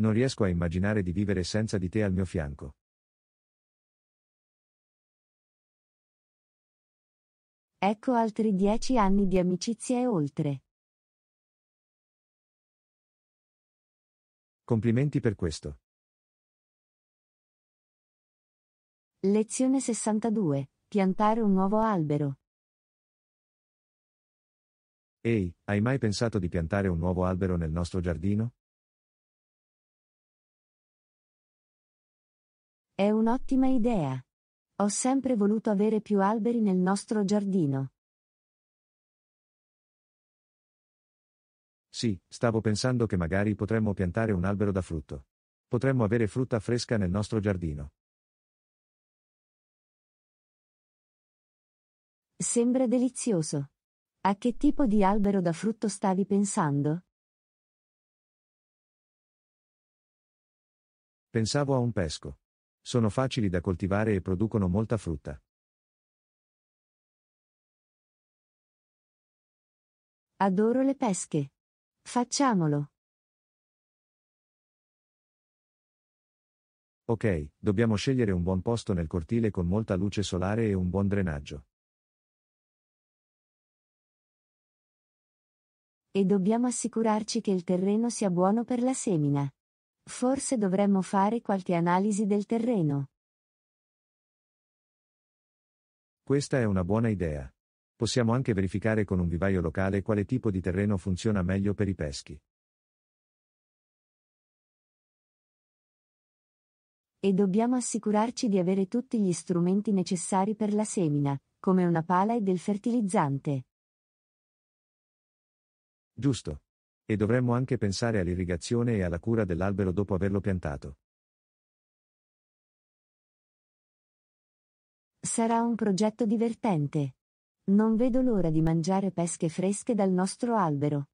Non riesco a immaginare di vivere senza di te al mio fianco. Ecco altri dieci anni di amicizia e oltre. Complimenti per questo. Lezione 62. Piantare un nuovo albero. Ehi, hai mai pensato di piantare un nuovo albero nel nostro giardino? È un'ottima idea. Ho sempre voluto avere più alberi nel nostro giardino. Sì, stavo pensando che magari potremmo piantare un albero da frutto. Potremmo avere frutta fresca nel nostro giardino. Sembra delizioso. A che tipo di albero da frutto stavi pensando? Pensavo a un pesco. Sono facili da coltivare e producono molta frutta. Adoro le pesche. Facciamolo. Ok, dobbiamo scegliere un buon posto nel cortile con molta luce solare e un buon drenaggio. E dobbiamo assicurarci che il terreno sia buono per la semina. Forse dovremmo fare qualche analisi del terreno. Questa è una buona idea. Possiamo anche verificare con un vivaio locale quale tipo di terreno funziona meglio per i peschi. E dobbiamo assicurarci di avere tutti gli strumenti necessari per la semina, come una pala e del fertilizzante. Giusto. E dovremmo anche pensare all'irrigazione e alla cura dell'albero dopo averlo piantato. Sarà un progetto divertente. Non vedo l'ora di mangiare pesche fresche dal nostro albero.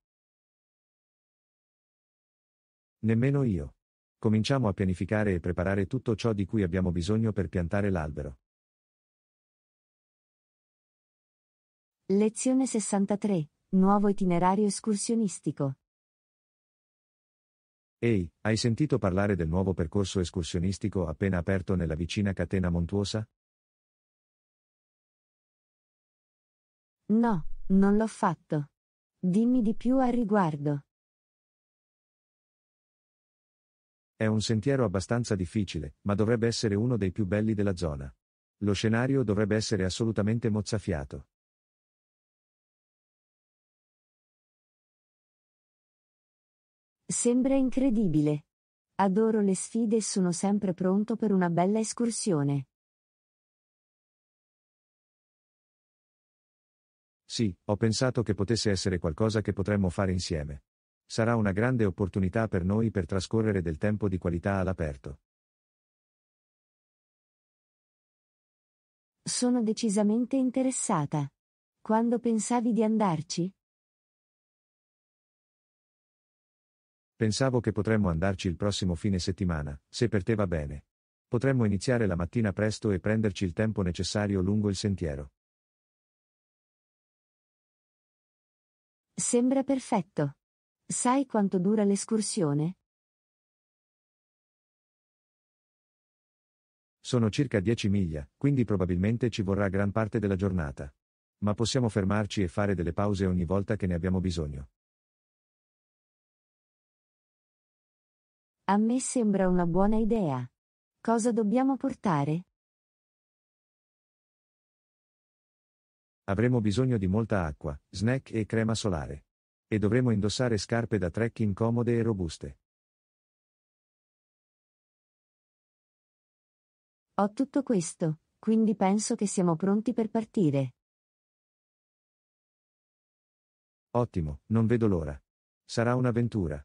Nemmeno io. Cominciamo a pianificare e preparare tutto ciò di cui abbiamo bisogno per piantare l'albero. Lezione 63. Nuovo itinerario escursionistico. Ehi, hai sentito parlare del nuovo percorso escursionistico appena aperto nella vicina catena montuosa? No, non l'ho fatto. Dimmi di più al riguardo. È un sentiero abbastanza difficile, ma dovrebbe essere uno dei più belli della zona. Lo scenario dovrebbe essere assolutamente mozzafiato. Sembra incredibile. Adoro le sfide e sono sempre pronto per una bella escursione. Sì, ho pensato che potesse essere qualcosa che potremmo fare insieme. Sarà una grande opportunità per noi per trascorrere del tempo di qualità all'aperto. Sono decisamente interessata. Quando pensavi di andarci? Pensavo che potremmo andarci il prossimo fine settimana, se per te va bene. Potremmo iniziare la mattina presto e prenderci il tempo necessario lungo il sentiero. Sembra perfetto. Sai quanto dura l'escursione? Sono circa 10 miglia, quindi probabilmente ci vorrà gran parte della giornata. Ma possiamo fermarci e fare delle pause ogni volta che ne abbiamo bisogno. A me sembra una buona idea. Cosa dobbiamo portare? Avremo bisogno di molta acqua, snack e crema solare. E dovremo indossare scarpe da trekking comode e robuste. Ho tutto questo, quindi penso che siamo pronti per partire. Ottimo, non vedo l'ora. Sarà un'avventura.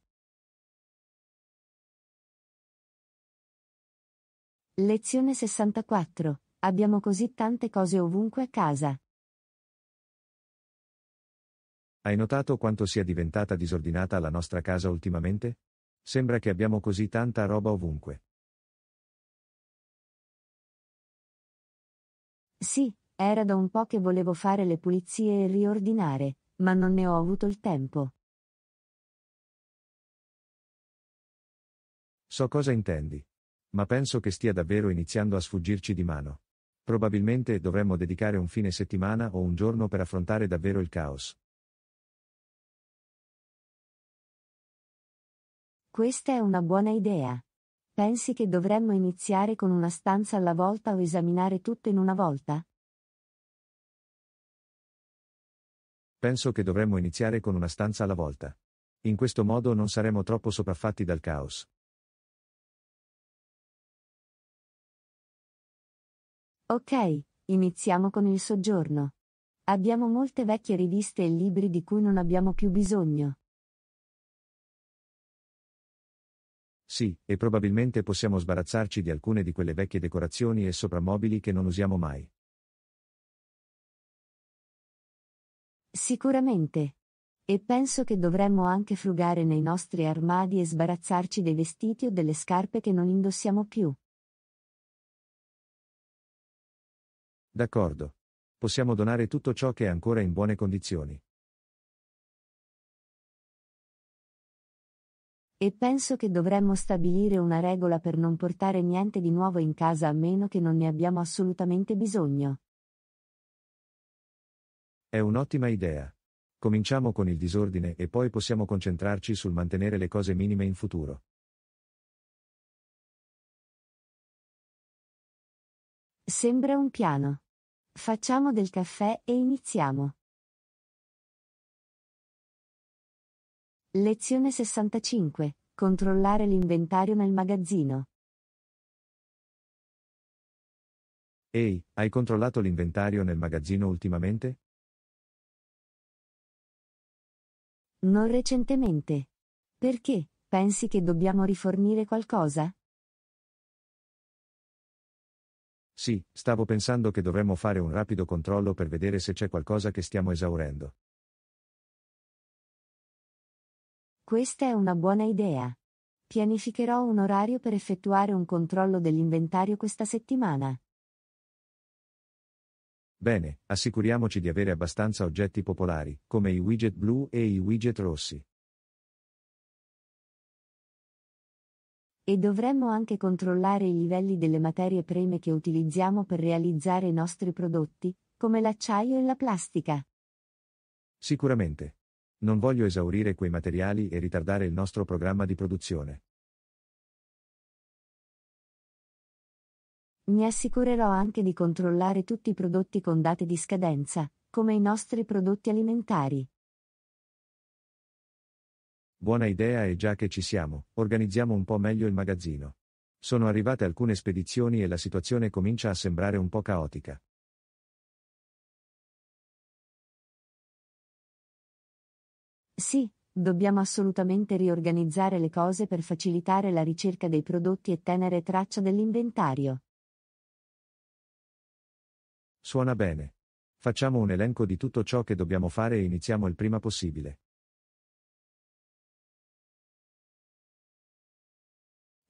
Lezione 64. Abbiamo così tante cose ovunque a casa. Hai notato quanto sia diventata disordinata la nostra casa ultimamente? Sembra che abbiamo così tanta roba ovunque. Sì, era da un po' che volevo fare le pulizie e riordinare, ma non ne ho avuto il tempo. So cosa intendi ma penso che stia davvero iniziando a sfuggirci di mano. Probabilmente dovremmo dedicare un fine settimana o un giorno per affrontare davvero il caos. Questa è una buona idea. Pensi che dovremmo iniziare con una stanza alla volta o esaminare tutto in una volta? Penso che dovremmo iniziare con una stanza alla volta. In questo modo non saremo troppo sopraffatti dal caos. Ok, iniziamo con il soggiorno. Abbiamo molte vecchie riviste e libri di cui non abbiamo più bisogno. Sì, e probabilmente possiamo sbarazzarci di alcune di quelle vecchie decorazioni e soprammobili che non usiamo mai. Sicuramente. E penso che dovremmo anche frugare nei nostri armadi e sbarazzarci dei vestiti o delle scarpe che non indossiamo più. D'accordo. Possiamo donare tutto ciò che è ancora in buone condizioni. E penso che dovremmo stabilire una regola per non portare niente di nuovo in casa a meno che non ne abbiamo assolutamente bisogno. È un'ottima idea. Cominciamo con il disordine e poi possiamo concentrarci sul mantenere le cose minime in futuro. Sembra un piano. Facciamo del caffè e iniziamo. Lezione 65. Controllare l'inventario nel magazzino. Ehi, hai controllato l'inventario nel magazzino ultimamente? Non recentemente. Perché? Pensi che dobbiamo rifornire qualcosa? Sì, stavo pensando che dovremmo fare un rapido controllo per vedere se c'è qualcosa che stiamo esaurendo. Questa è una buona idea. Pianificherò un orario per effettuare un controllo dell'inventario questa settimana. Bene, assicuriamoci di avere abbastanza oggetti popolari, come i widget blu e i widget rossi. E dovremmo anche controllare i livelli delle materie prime che utilizziamo per realizzare i nostri prodotti, come l'acciaio e la plastica. Sicuramente. Non voglio esaurire quei materiali e ritardare il nostro programma di produzione. Mi assicurerò anche di controllare tutti i prodotti con date di scadenza, come i nostri prodotti alimentari buona idea e già che ci siamo, organizziamo un po' meglio il magazzino. Sono arrivate alcune spedizioni e la situazione comincia a sembrare un po' caotica. Sì, dobbiamo assolutamente riorganizzare le cose per facilitare la ricerca dei prodotti e tenere traccia dell'inventario. Suona bene. Facciamo un elenco di tutto ciò che dobbiamo fare e iniziamo il prima possibile.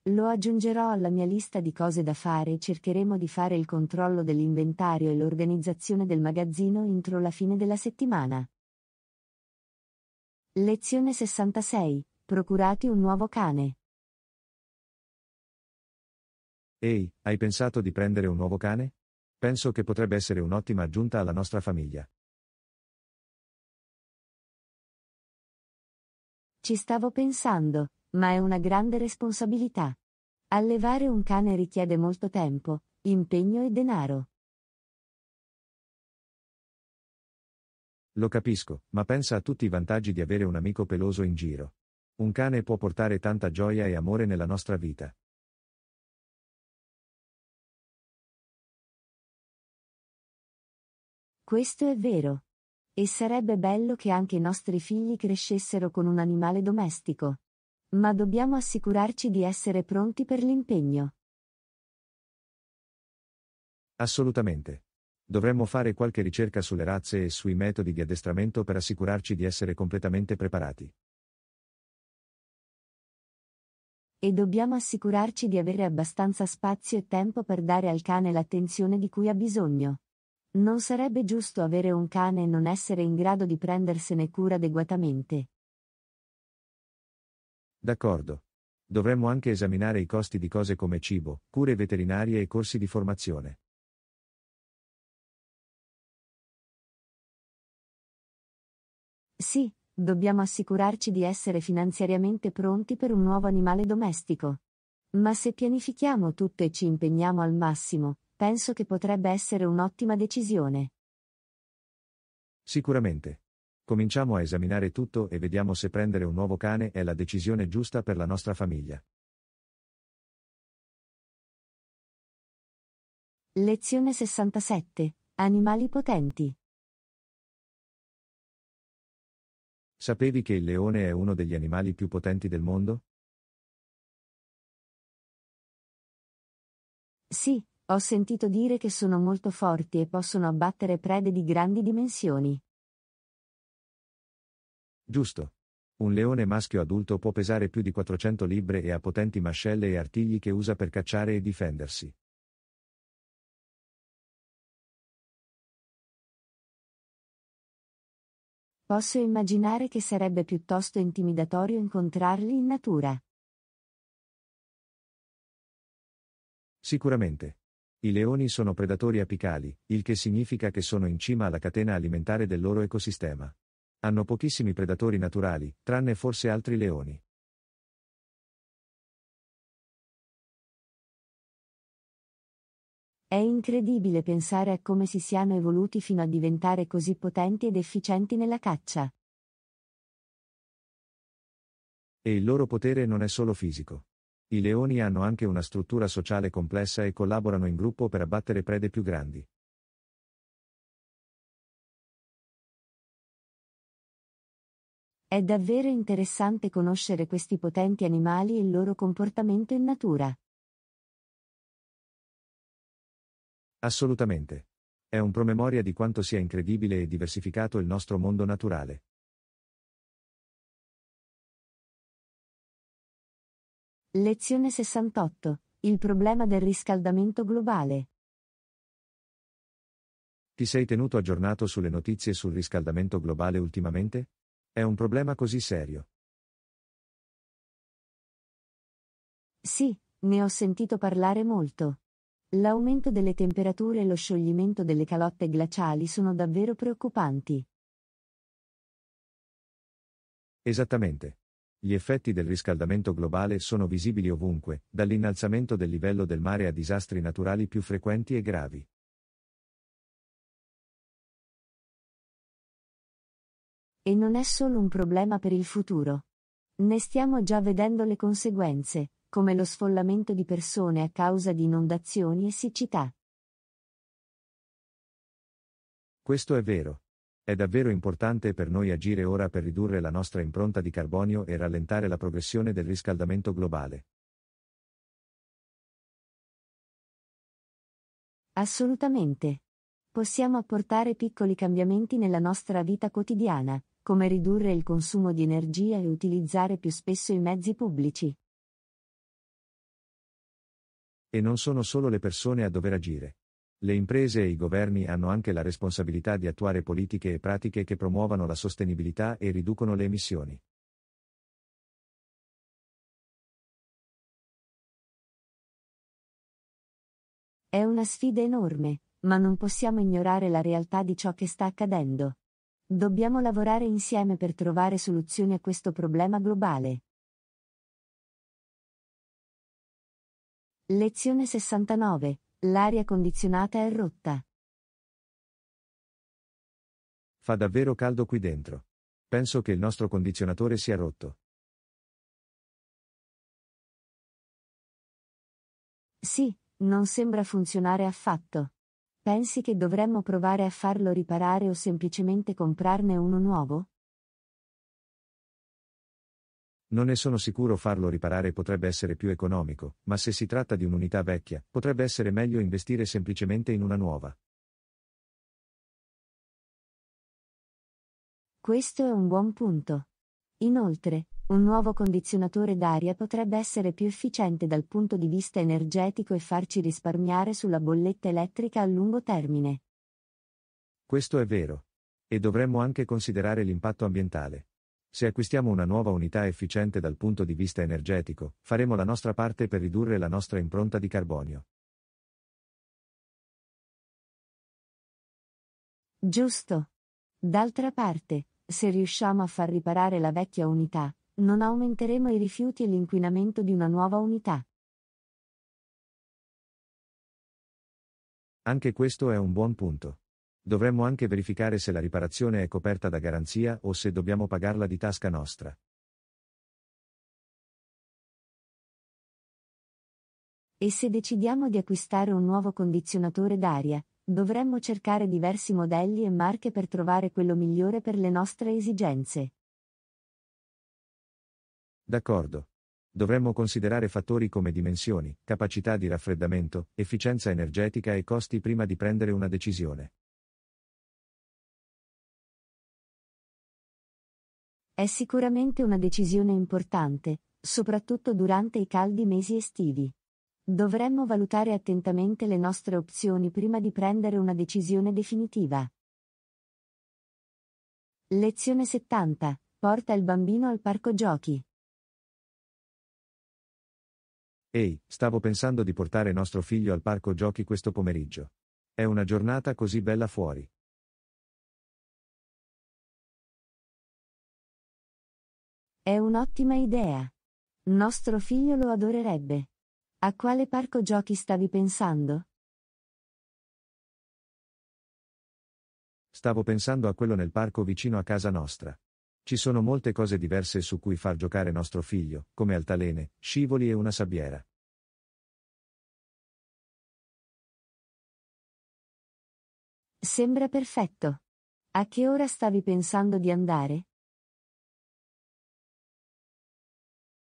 Lo aggiungerò alla mia lista di cose da fare e cercheremo di fare il controllo dell'inventario e l'organizzazione del magazzino entro la fine della settimana. Lezione 66. Procurati un nuovo cane. Ehi, hai pensato di prendere un nuovo cane? Penso che potrebbe essere un'ottima aggiunta alla nostra famiglia. Ci stavo pensando, ma è una grande responsabilità. Allevare un cane richiede molto tempo, impegno e denaro. Lo capisco, ma pensa a tutti i vantaggi di avere un amico peloso in giro. Un cane può portare tanta gioia e amore nella nostra vita. Questo è vero. E sarebbe bello che anche i nostri figli crescessero con un animale domestico ma dobbiamo assicurarci di essere pronti per l'impegno. Assolutamente. Dovremmo fare qualche ricerca sulle razze e sui metodi di addestramento per assicurarci di essere completamente preparati. E dobbiamo assicurarci di avere abbastanza spazio e tempo per dare al cane l'attenzione di cui ha bisogno. Non sarebbe giusto avere un cane e non essere in grado di prendersene cura adeguatamente. D'accordo. Dovremmo anche esaminare i costi di cose come cibo, cure veterinarie e corsi di formazione. Sì, dobbiamo assicurarci di essere finanziariamente pronti per un nuovo animale domestico. Ma se pianifichiamo tutto e ci impegniamo al massimo, penso che potrebbe essere un'ottima decisione. Sicuramente. Cominciamo a esaminare tutto e vediamo se prendere un nuovo cane è la decisione giusta per la nostra famiglia. Lezione 67. Animali potenti. Sapevi che il leone è uno degli animali più potenti del mondo? Sì, ho sentito dire che sono molto forti e possono abbattere prede di grandi dimensioni. Giusto. Un leone maschio adulto può pesare più di 400 libbre e ha potenti mascelle e artigli che usa per cacciare e difendersi. Posso immaginare che sarebbe piuttosto intimidatorio incontrarli in natura. Sicuramente. I leoni sono predatori apicali, il che significa che sono in cima alla catena alimentare del loro ecosistema hanno pochissimi predatori naturali, tranne forse altri leoni. È incredibile pensare a come si siano evoluti fino a diventare così potenti ed efficienti nella caccia. E il loro potere non è solo fisico. I leoni hanno anche una struttura sociale complessa e collaborano in gruppo per abbattere prede più grandi. È davvero interessante conoscere questi potenti animali e il loro comportamento in natura. Assolutamente. È un promemoria di quanto sia incredibile e diversificato il nostro mondo naturale. Lezione 68. Il problema del riscaldamento globale. Ti sei tenuto aggiornato sulle notizie sul riscaldamento globale ultimamente? È un problema così serio. Sì, ne ho sentito parlare molto. L'aumento delle temperature e lo scioglimento delle calotte glaciali sono davvero preoccupanti. Esattamente. Gli effetti del riscaldamento globale sono visibili ovunque, dall'innalzamento del livello del mare a disastri naturali più frequenti e gravi. E non è solo un problema per il futuro. Ne stiamo già vedendo le conseguenze, come lo sfollamento di persone a causa di inondazioni e siccità. Questo è vero. È davvero importante per noi agire ora per ridurre la nostra impronta di carbonio e rallentare la progressione del riscaldamento globale. Assolutamente. Possiamo apportare piccoli cambiamenti nella nostra vita quotidiana, come ridurre il consumo di energia e utilizzare più spesso i mezzi pubblici. E non sono solo le persone a dover agire. Le imprese e i governi hanno anche la responsabilità di attuare politiche e pratiche che promuovano la sostenibilità e riducono le emissioni. È una sfida enorme, ma non possiamo ignorare la realtà di ciò che sta accadendo. Dobbiamo lavorare insieme per trovare soluzioni a questo problema globale. Lezione 69. L'aria condizionata è rotta. Fa davvero caldo qui dentro. Penso che il nostro condizionatore sia rotto. Sì, non sembra funzionare affatto. Pensi che dovremmo provare a farlo riparare o semplicemente comprarne uno nuovo? Non ne sono sicuro farlo riparare potrebbe essere più economico, ma se si tratta di un'unità vecchia, potrebbe essere meglio investire semplicemente in una nuova. Questo è un buon punto. Inoltre, un nuovo condizionatore d'aria potrebbe essere più efficiente dal punto di vista energetico e farci risparmiare sulla bolletta elettrica a lungo termine. Questo è vero. E dovremmo anche considerare l'impatto ambientale. Se acquistiamo una nuova unità efficiente dal punto di vista energetico, faremo la nostra parte per ridurre la nostra impronta di carbonio. Giusto. D'altra parte, se riusciamo a far riparare la vecchia unità, non aumenteremo i rifiuti e l'inquinamento di una nuova unità. Anche questo è un buon punto. Dovremmo anche verificare se la riparazione è coperta da garanzia o se dobbiamo pagarla di tasca nostra. E se decidiamo di acquistare un nuovo condizionatore d'aria, Dovremmo cercare diversi modelli e marche per trovare quello migliore per le nostre esigenze. D'accordo. Dovremmo considerare fattori come dimensioni, capacità di raffreddamento, efficienza energetica e costi prima di prendere una decisione. È sicuramente una decisione importante, soprattutto durante i caldi mesi estivi. Dovremmo valutare attentamente le nostre opzioni prima di prendere una decisione definitiva. Lezione 70. Porta il bambino al parco giochi. Ehi, stavo pensando di portare nostro figlio al parco giochi questo pomeriggio. È una giornata così bella fuori. È un'ottima idea. Nostro figlio lo adorerebbe. A quale parco giochi stavi pensando? Stavo pensando a quello nel parco vicino a casa nostra. Ci sono molte cose diverse su cui far giocare nostro figlio, come altalene, scivoli e una sabbiera. Sembra perfetto. A che ora stavi pensando di andare?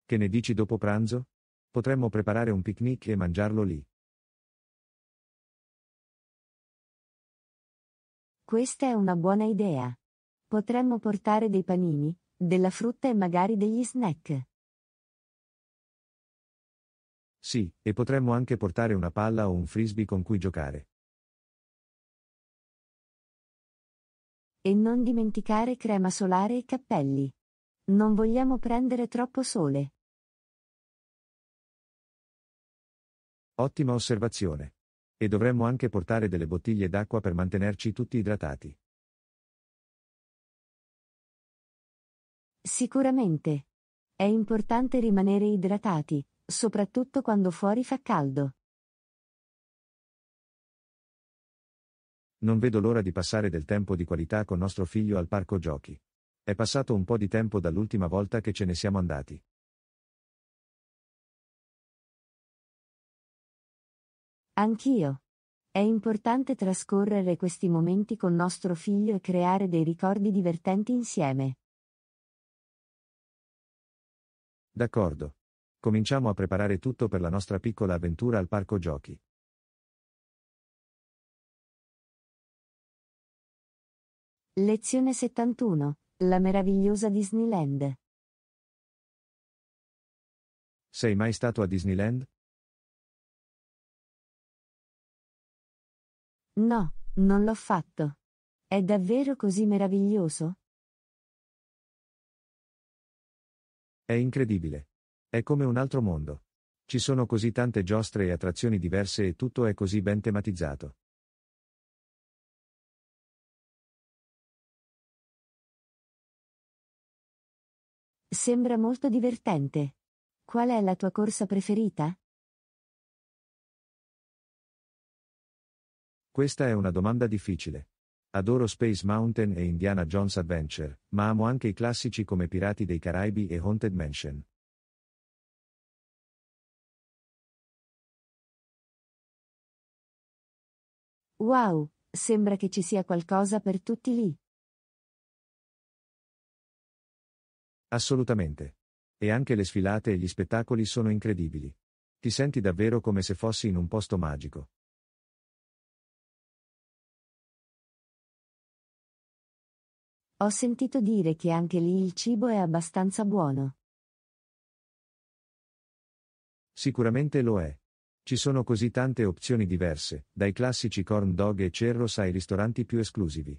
Che ne dici dopo pranzo? Potremmo preparare un picnic e mangiarlo lì. Questa è una buona idea. Potremmo portare dei panini, della frutta e magari degli snack. Sì, e potremmo anche portare una palla o un frisbee con cui giocare. E non dimenticare crema solare e cappelli. Non vogliamo prendere troppo sole. Ottima osservazione. E dovremmo anche portare delle bottiglie d'acqua per mantenerci tutti idratati. Sicuramente. È importante rimanere idratati, soprattutto quando fuori fa caldo. Non vedo l'ora di passare del tempo di qualità con nostro figlio al parco giochi. È passato un po' di tempo dall'ultima volta che ce ne siamo andati. Anch'io. È importante trascorrere questi momenti con nostro figlio e creare dei ricordi divertenti insieme. D'accordo. Cominciamo a preparare tutto per la nostra piccola avventura al parco giochi. Lezione 71. La meravigliosa Disneyland. Sei mai stato a Disneyland? No, non l'ho fatto. È davvero così meraviglioso? È incredibile. È come un altro mondo. Ci sono così tante giostre e attrazioni diverse e tutto è così ben tematizzato. Sembra molto divertente. Qual è la tua corsa preferita? Questa è una domanda difficile. Adoro Space Mountain e Indiana Jones Adventure, ma amo anche i classici come Pirati dei Caraibi e Haunted Mansion. Wow, sembra che ci sia qualcosa per tutti lì. Assolutamente. E anche le sfilate e gli spettacoli sono incredibili. Ti senti davvero come se fossi in un posto magico. Ho sentito dire che anche lì il cibo è abbastanza buono. Sicuramente lo è. Ci sono così tante opzioni diverse, dai classici corn dog e cerros ai ristoranti più esclusivi.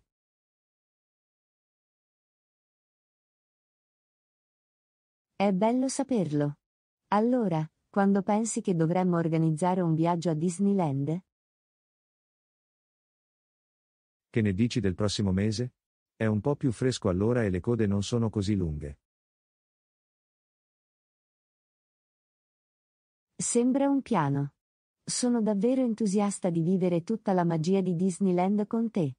È bello saperlo. Allora, quando pensi che dovremmo organizzare un viaggio a Disneyland? Che ne dici del prossimo mese? È un po' più fresco allora e le code non sono così lunghe. Sembra un piano. Sono davvero entusiasta di vivere tutta la magia di Disneyland con te.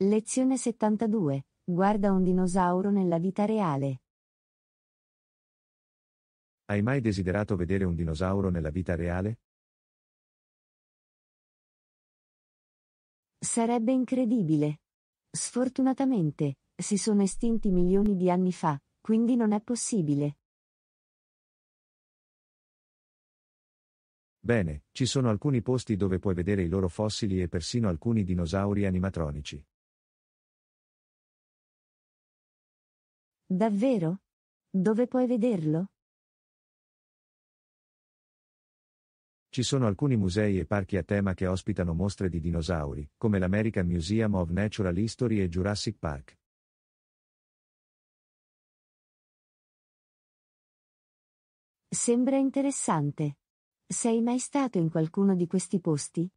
Lezione 72. Guarda un dinosauro nella vita reale. Hai mai desiderato vedere un dinosauro nella vita reale? Sarebbe incredibile. Sfortunatamente, si sono estinti milioni di anni fa, quindi non è possibile. Bene, ci sono alcuni posti dove puoi vedere i loro fossili e persino alcuni dinosauri animatronici. Davvero? Dove puoi vederlo? Ci sono alcuni musei e parchi a tema che ospitano mostre di dinosauri, come l'American Museum of Natural History e Jurassic Park. Sembra interessante. Sei mai stato in qualcuno di questi posti?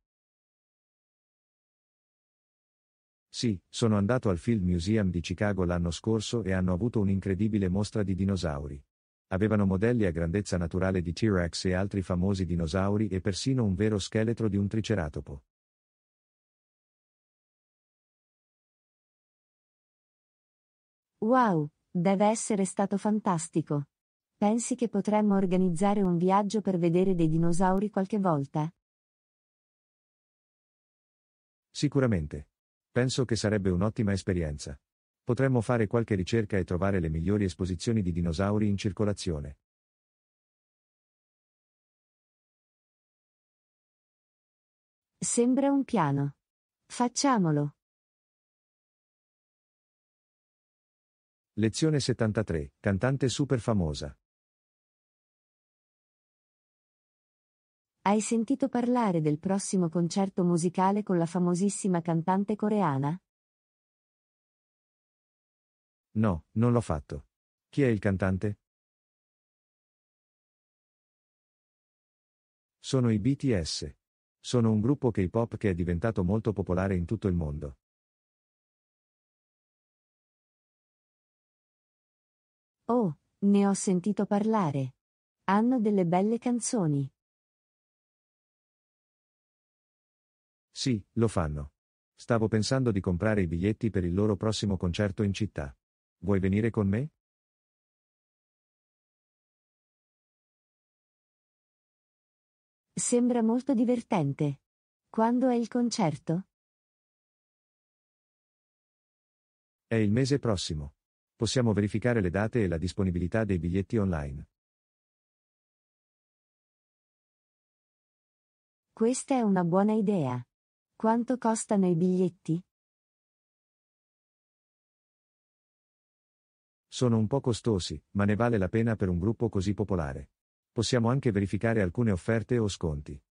Sì, sono andato al Field Museum di Chicago l'anno scorso e hanno avuto un'incredibile mostra di dinosauri avevano modelli a grandezza naturale di T-Rex e altri famosi dinosauri e persino un vero scheletro di un triceratopo. Wow, deve essere stato fantastico. Pensi che potremmo organizzare un viaggio per vedere dei dinosauri qualche volta? Sicuramente. Penso che sarebbe un'ottima esperienza potremmo fare qualche ricerca e trovare le migliori esposizioni di dinosauri in circolazione. Sembra un piano. Facciamolo. Lezione 73. Cantante super famosa. Hai sentito parlare del prossimo concerto musicale con la famosissima cantante coreana? No, non l'ho fatto. Chi è il cantante? Sono i BTS. Sono un gruppo K-pop che è diventato molto popolare in tutto il mondo. Oh, ne ho sentito parlare. Hanno delle belle canzoni. Sì, lo fanno. Stavo pensando di comprare i biglietti per il loro prossimo concerto in città. Vuoi venire con me? Sembra molto divertente. Quando è il concerto? È il mese prossimo. Possiamo verificare le date e la disponibilità dei biglietti online. Questa è una buona idea. Quanto costano i biglietti? Sono un po' costosi, ma ne vale la pena per un gruppo così popolare. Possiamo anche verificare alcune offerte o sconti.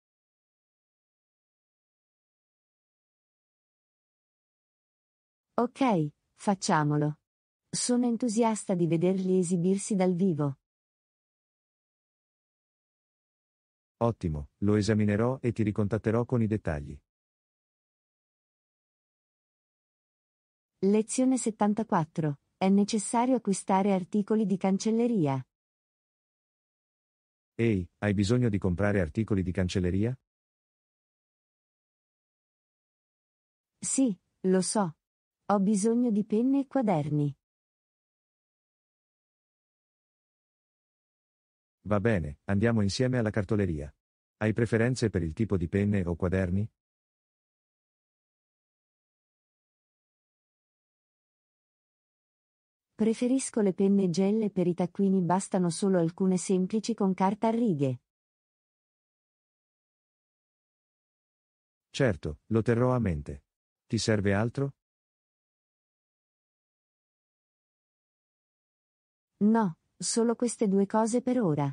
Ok, facciamolo. Sono entusiasta di vederli esibirsi dal vivo. Ottimo, lo esaminerò e ti ricontatterò con i dettagli. Lezione 74. È necessario acquistare articoli di cancelleria. Ehi, hai bisogno di comprare articoli di cancelleria? Sì, lo so. Ho bisogno di penne e quaderni. Va bene, andiamo insieme alla cartoleria. Hai preferenze per il tipo di penne o quaderni? Preferisco le penne gelle per i taccuini bastano solo alcune semplici con carta a righe. Certo, lo terrò a mente. Ti serve altro? No, solo queste due cose per ora.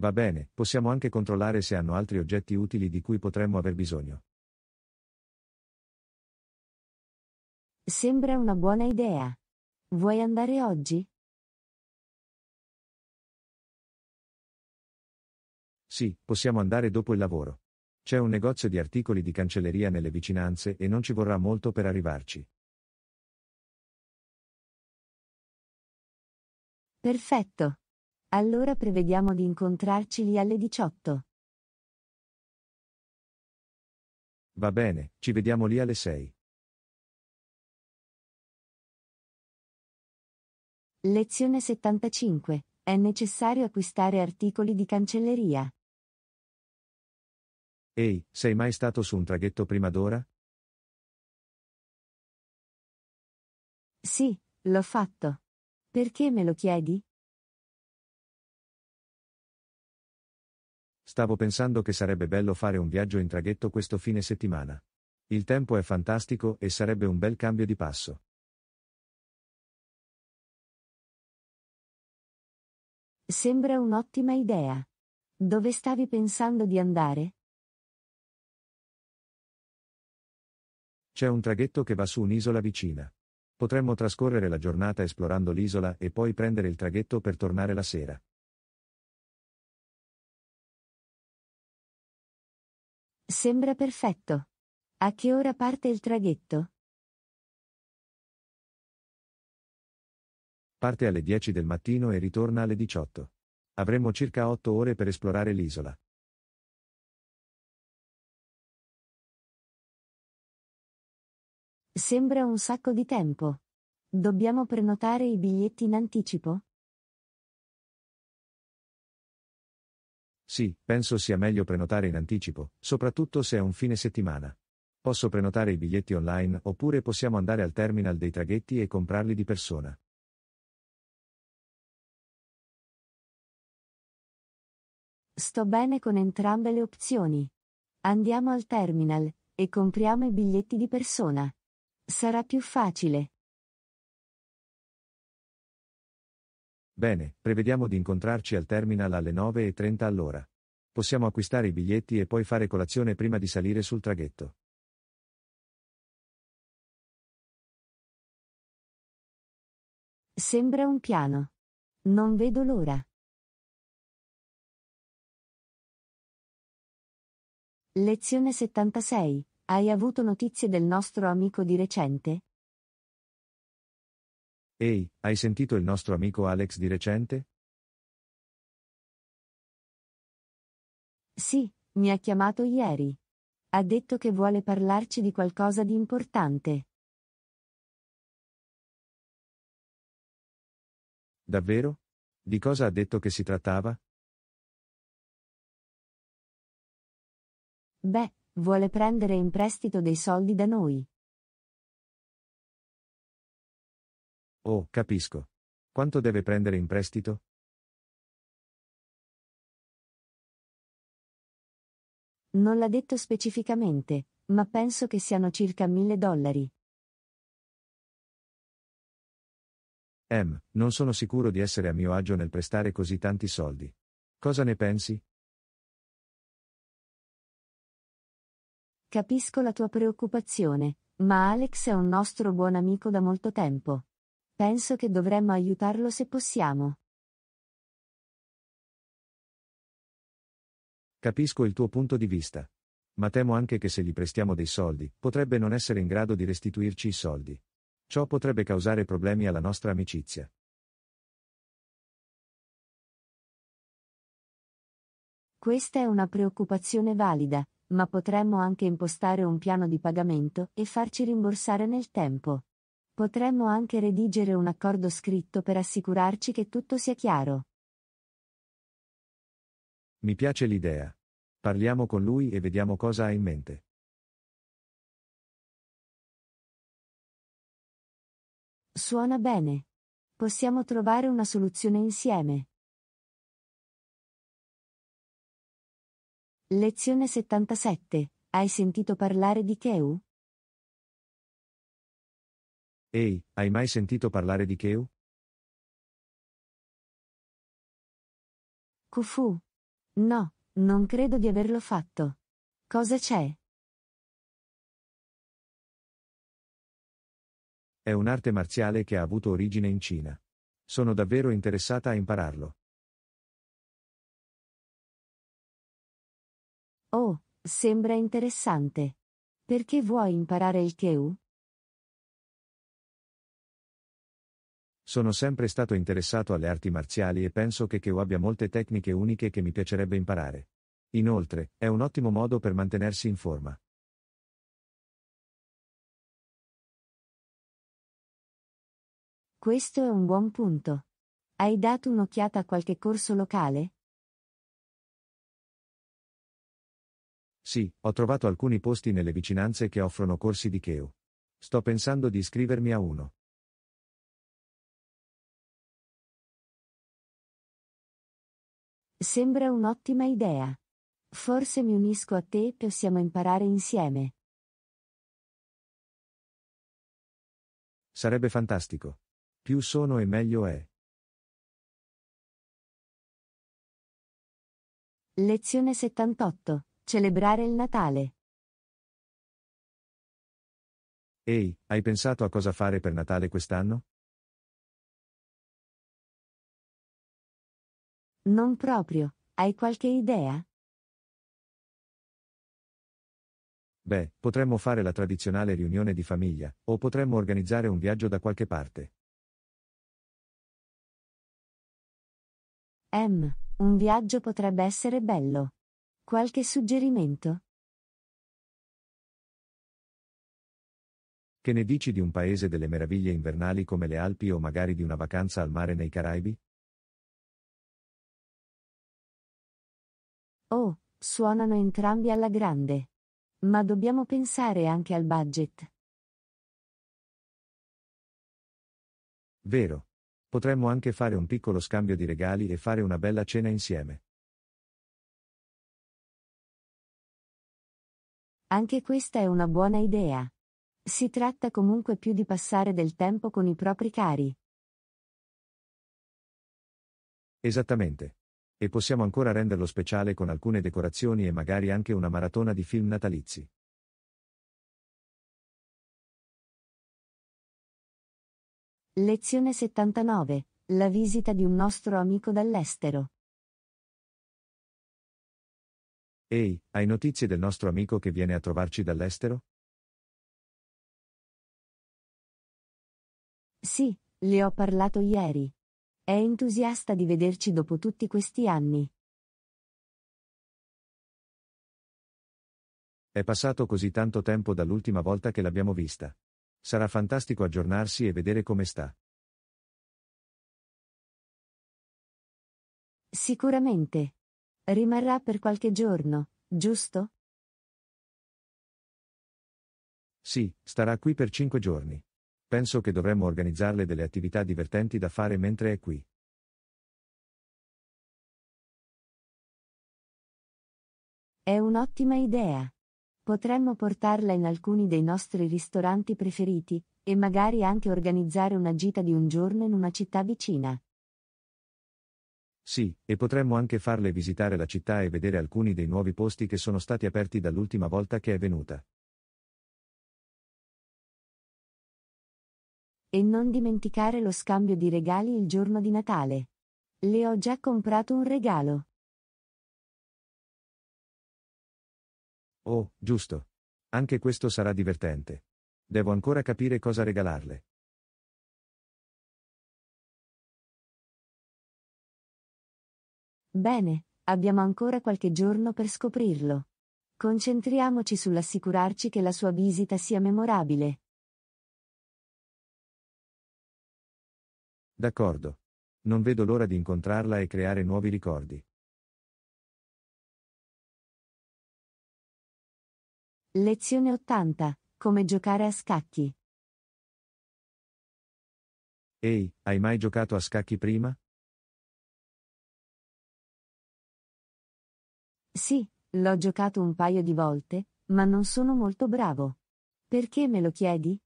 Va bene, possiamo anche controllare se hanno altri oggetti utili di cui potremmo aver bisogno. Sembra una buona idea. Vuoi andare oggi? Sì, possiamo andare dopo il lavoro. C'è un negozio di articoli di cancelleria nelle vicinanze e non ci vorrà molto per arrivarci. Perfetto. Allora prevediamo di incontrarci lì alle 18. Va bene, ci vediamo lì alle 6. Lezione 75. È necessario acquistare articoli di cancelleria. Ehi, sei mai stato su un traghetto prima d'ora? Sì, l'ho fatto. Perché me lo chiedi? Stavo pensando che sarebbe bello fare un viaggio in traghetto questo fine settimana. Il tempo è fantastico e sarebbe un bel cambio di passo. Sembra un'ottima idea. Dove stavi pensando di andare? C'è un traghetto che va su un'isola vicina. Potremmo trascorrere la giornata esplorando l'isola e poi prendere il traghetto per tornare la sera. Sembra perfetto. A che ora parte il traghetto? Parte alle 10 del mattino e ritorna alle 18. Avremo circa 8 ore per esplorare l'isola. Sembra un sacco di tempo. Dobbiamo prenotare i biglietti in anticipo? Sì, penso sia meglio prenotare in anticipo, soprattutto se è un fine settimana. Posso prenotare i biglietti online oppure possiamo andare al terminal dei traghetti e comprarli di persona. Sto bene con entrambe le opzioni. Andiamo al terminal e compriamo i biglietti di persona. Sarà più facile. Bene, prevediamo di incontrarci al terminal alle 9.30 all'ora. Possiamo acquistare i biglietti e poi fare colazione prima di salire sul traghetto. Sembra un piano. Non vedo l'ora. Lezione 76. Hai avuto notizie del nostro amico di recente? Ehi, hai sentito il nostro amico Alex di recente? Sì, mi ha chiamato ieri. Ha detto che vuole parlarci di qualcosa di importante. Davvero? Di cosa ha detto che si trattava? Beh, vuole prendere in prestito dei soldi da noi. Oh, capisco. Quanto deve prendere in prestito? Non l'ha detto specificamente, ma penso che siano circa mille dollari. Em, non sono sicuro di essere a mio agio nel prestare così tanti soldi. Cosa ne pensi? Capisco la tua preoccupazione, ma Alex è un nostro buon amico da molto tempo. Penso che dovremmo aiutarlo se possiamo. Capisco il tuo punto di vista. Ma temo anche che se gli prestiamo dei soldi, potrebbe non essere in grado di restituirci i soldi. Ciò potrebbe causare problemi alla nostra amicizia. Questa è una preoccupazione valida, ma potremmo anche impostare un piano di pagamento e farci rimborsare nel tempo. Potremmo anche redigere un accordo scritto per assicurarci che tutto sia chiaro. Mi piace l'idea. Parliamo con lui e vediamo cosa ha in mente. Suona bene. Possiamo trovare una soluzione insieme. Lezione 77. Hai sentito parlare di Keu? Ehi, hai mai sentito parlare di Keu? Kufu. No, non credo di averlo fatto. Cosa c'è? È un'arte marziale che ha avuto origine in Cina. Sono davvero interessata a impararlo. Oh, sembra interessante. Perché vuoi imparare il Keu? Sono sempre stato interessato alle arti marziali e penso che Keu abbia molte tecniche uniche che mi piacerebbe imparare. Inoltre, è un ottimo modo per mantenersi in forma. Questo è un buon punto. Hai dato un'occhiata a qualche corso locale? Sì, ho trovato alcuni posti nelle vicinanze che offrono corsi di Keu. Sto pensando di iscrivermi a uno. Sembra un'ottima idea. Forse mi unisco a te e possiamo imparare insieme. Sarebbe fantastico. Più sono e meglio è. Lezione 78. Celebrare il Natale. Ehi, hai pensato a cosa fare per Natale quest'anno? Non proprio, hai qualche idea? Beh, potremmo fare la tradizionale riunione di famiglia, o potremmo organizzare un viaggio da qualche parte. M. Un viaggio potrebbe essere bello. Qualche suggerimento? Che ne dici di un paese delle meraviglie invernali come le Alpi o magari di una vacanza al mare nei Caraibi? Oh, suonano entrambi alla grande. Ma dobbiamo pensare anche al budget. Vero. Potremmo anche fare un piccolo scambio di regali e fare una bella cena insieme. Anche questa è una buona idea. Si tratta comunque più di passare del tempo con i propri cari. Esattamente. E possiamo ancora renderlo speciale con alcune decorazioni e magari anche una maratona di film natalizi. Lezione 79. La visita di un nostro amico dall'estero. Ehi, hai notizie del nostro amico che viene a trovarci dall'estero? Sì, le ho parlato ieri. È entusiasta di vederci dopo tutti questi anni. È passato così tanto tempo dall'ultima volta che l'abbiamo vista. Sarà fantastico aggiornarsi e vedere come sta. Sicuramente. Rimarrà per qualche giorno, giusto? Sì, starà qui per cinque giorni. Penso che dovremmo organizzarle delle attività divertenti da fare mentre è qui. È un'ottima idea. Potremmo portarla in alcuni dei nostri ristoranti preferiti, e magari anche organizzare una gita di un giorno in una città vicina. Sì, e potremmo anche farle visitare la città e vedere alcuni dei nuovi posti che sono stati aperti dall'ultima volta che è venuta. E non dimenticare lo scambio di regali il giorno di Natale. Le ho già comprato un regalo. Oh, giusto. Anche questo sarà divertente. Devo ancora capire cosa regalarle. Bene, abbiamo ancora qualche giorno per scoprirlo. Concentriamoci sull'assicurarci che la sua visita sia memorabile. D'accordo. Non vedo l'ora di incontrarla e creare nuovi ricordi. Lezione 80. Come giocare a scacchi. Ehi, hai mai giocato a scacchi prima? Sì, l'ho giocato un paio di volte, ma non sono molto bravo. Perché me lo chiedi?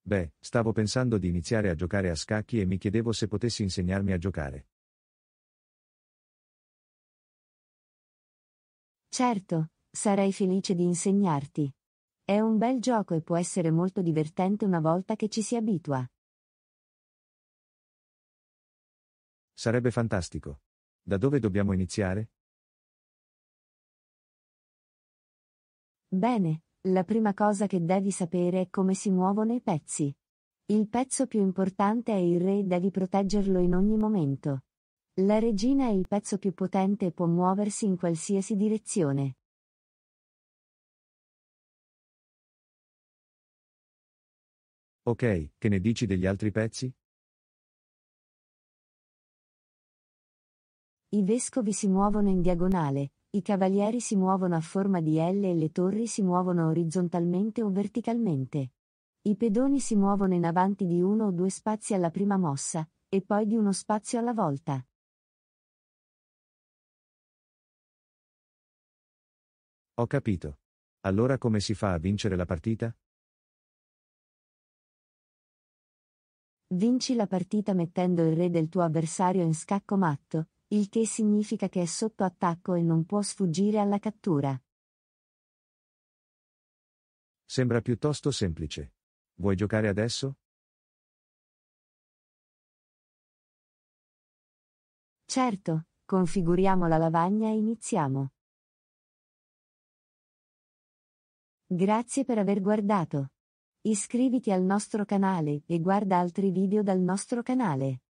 Beh, stavo pensando di iniziare a giocare a scacchi e mi chiedevo se potessi insegnarmi a giocare. Certo, sarei felice di insegnarti. È un bel gioco e può essere molto divertente una volta che ci si abitua. Sarebbe fantastico. Da dove dobbiamo iniziare? Bene, la prima cosa che devi sapere è come si muovono i pezzi. Il pezzo più importante è il re e devi proteggerlo in ogni momento. La regina è il pezzo più potente e può muoversi in qualsiasi direzione. Ok, che ne dici degli altri pezzi? I vescovi si muovono in diagonale, i cavalieri si muovono a forma di L e le torri si muovono orizzontalmente o verticalmente. I pedoni si muovono in avanti di uno o due spazi alla prima mossa, e poi di uno spazio alla volta. Ho capito. Allora come si fa a vincere la partita? Vinci la partita mettendo il re del tuo avversario in scacco matto, il che significa che è sotto attacco e non può sfuggire alla cattura. Sembra piuttosto semplice. Vuoi giocare adesso? Certo, configuriamo la lavagna e iniziamo. Grazie per aver guardato. Iscriviti al nostro canale e guarda altri video dal nostro canale.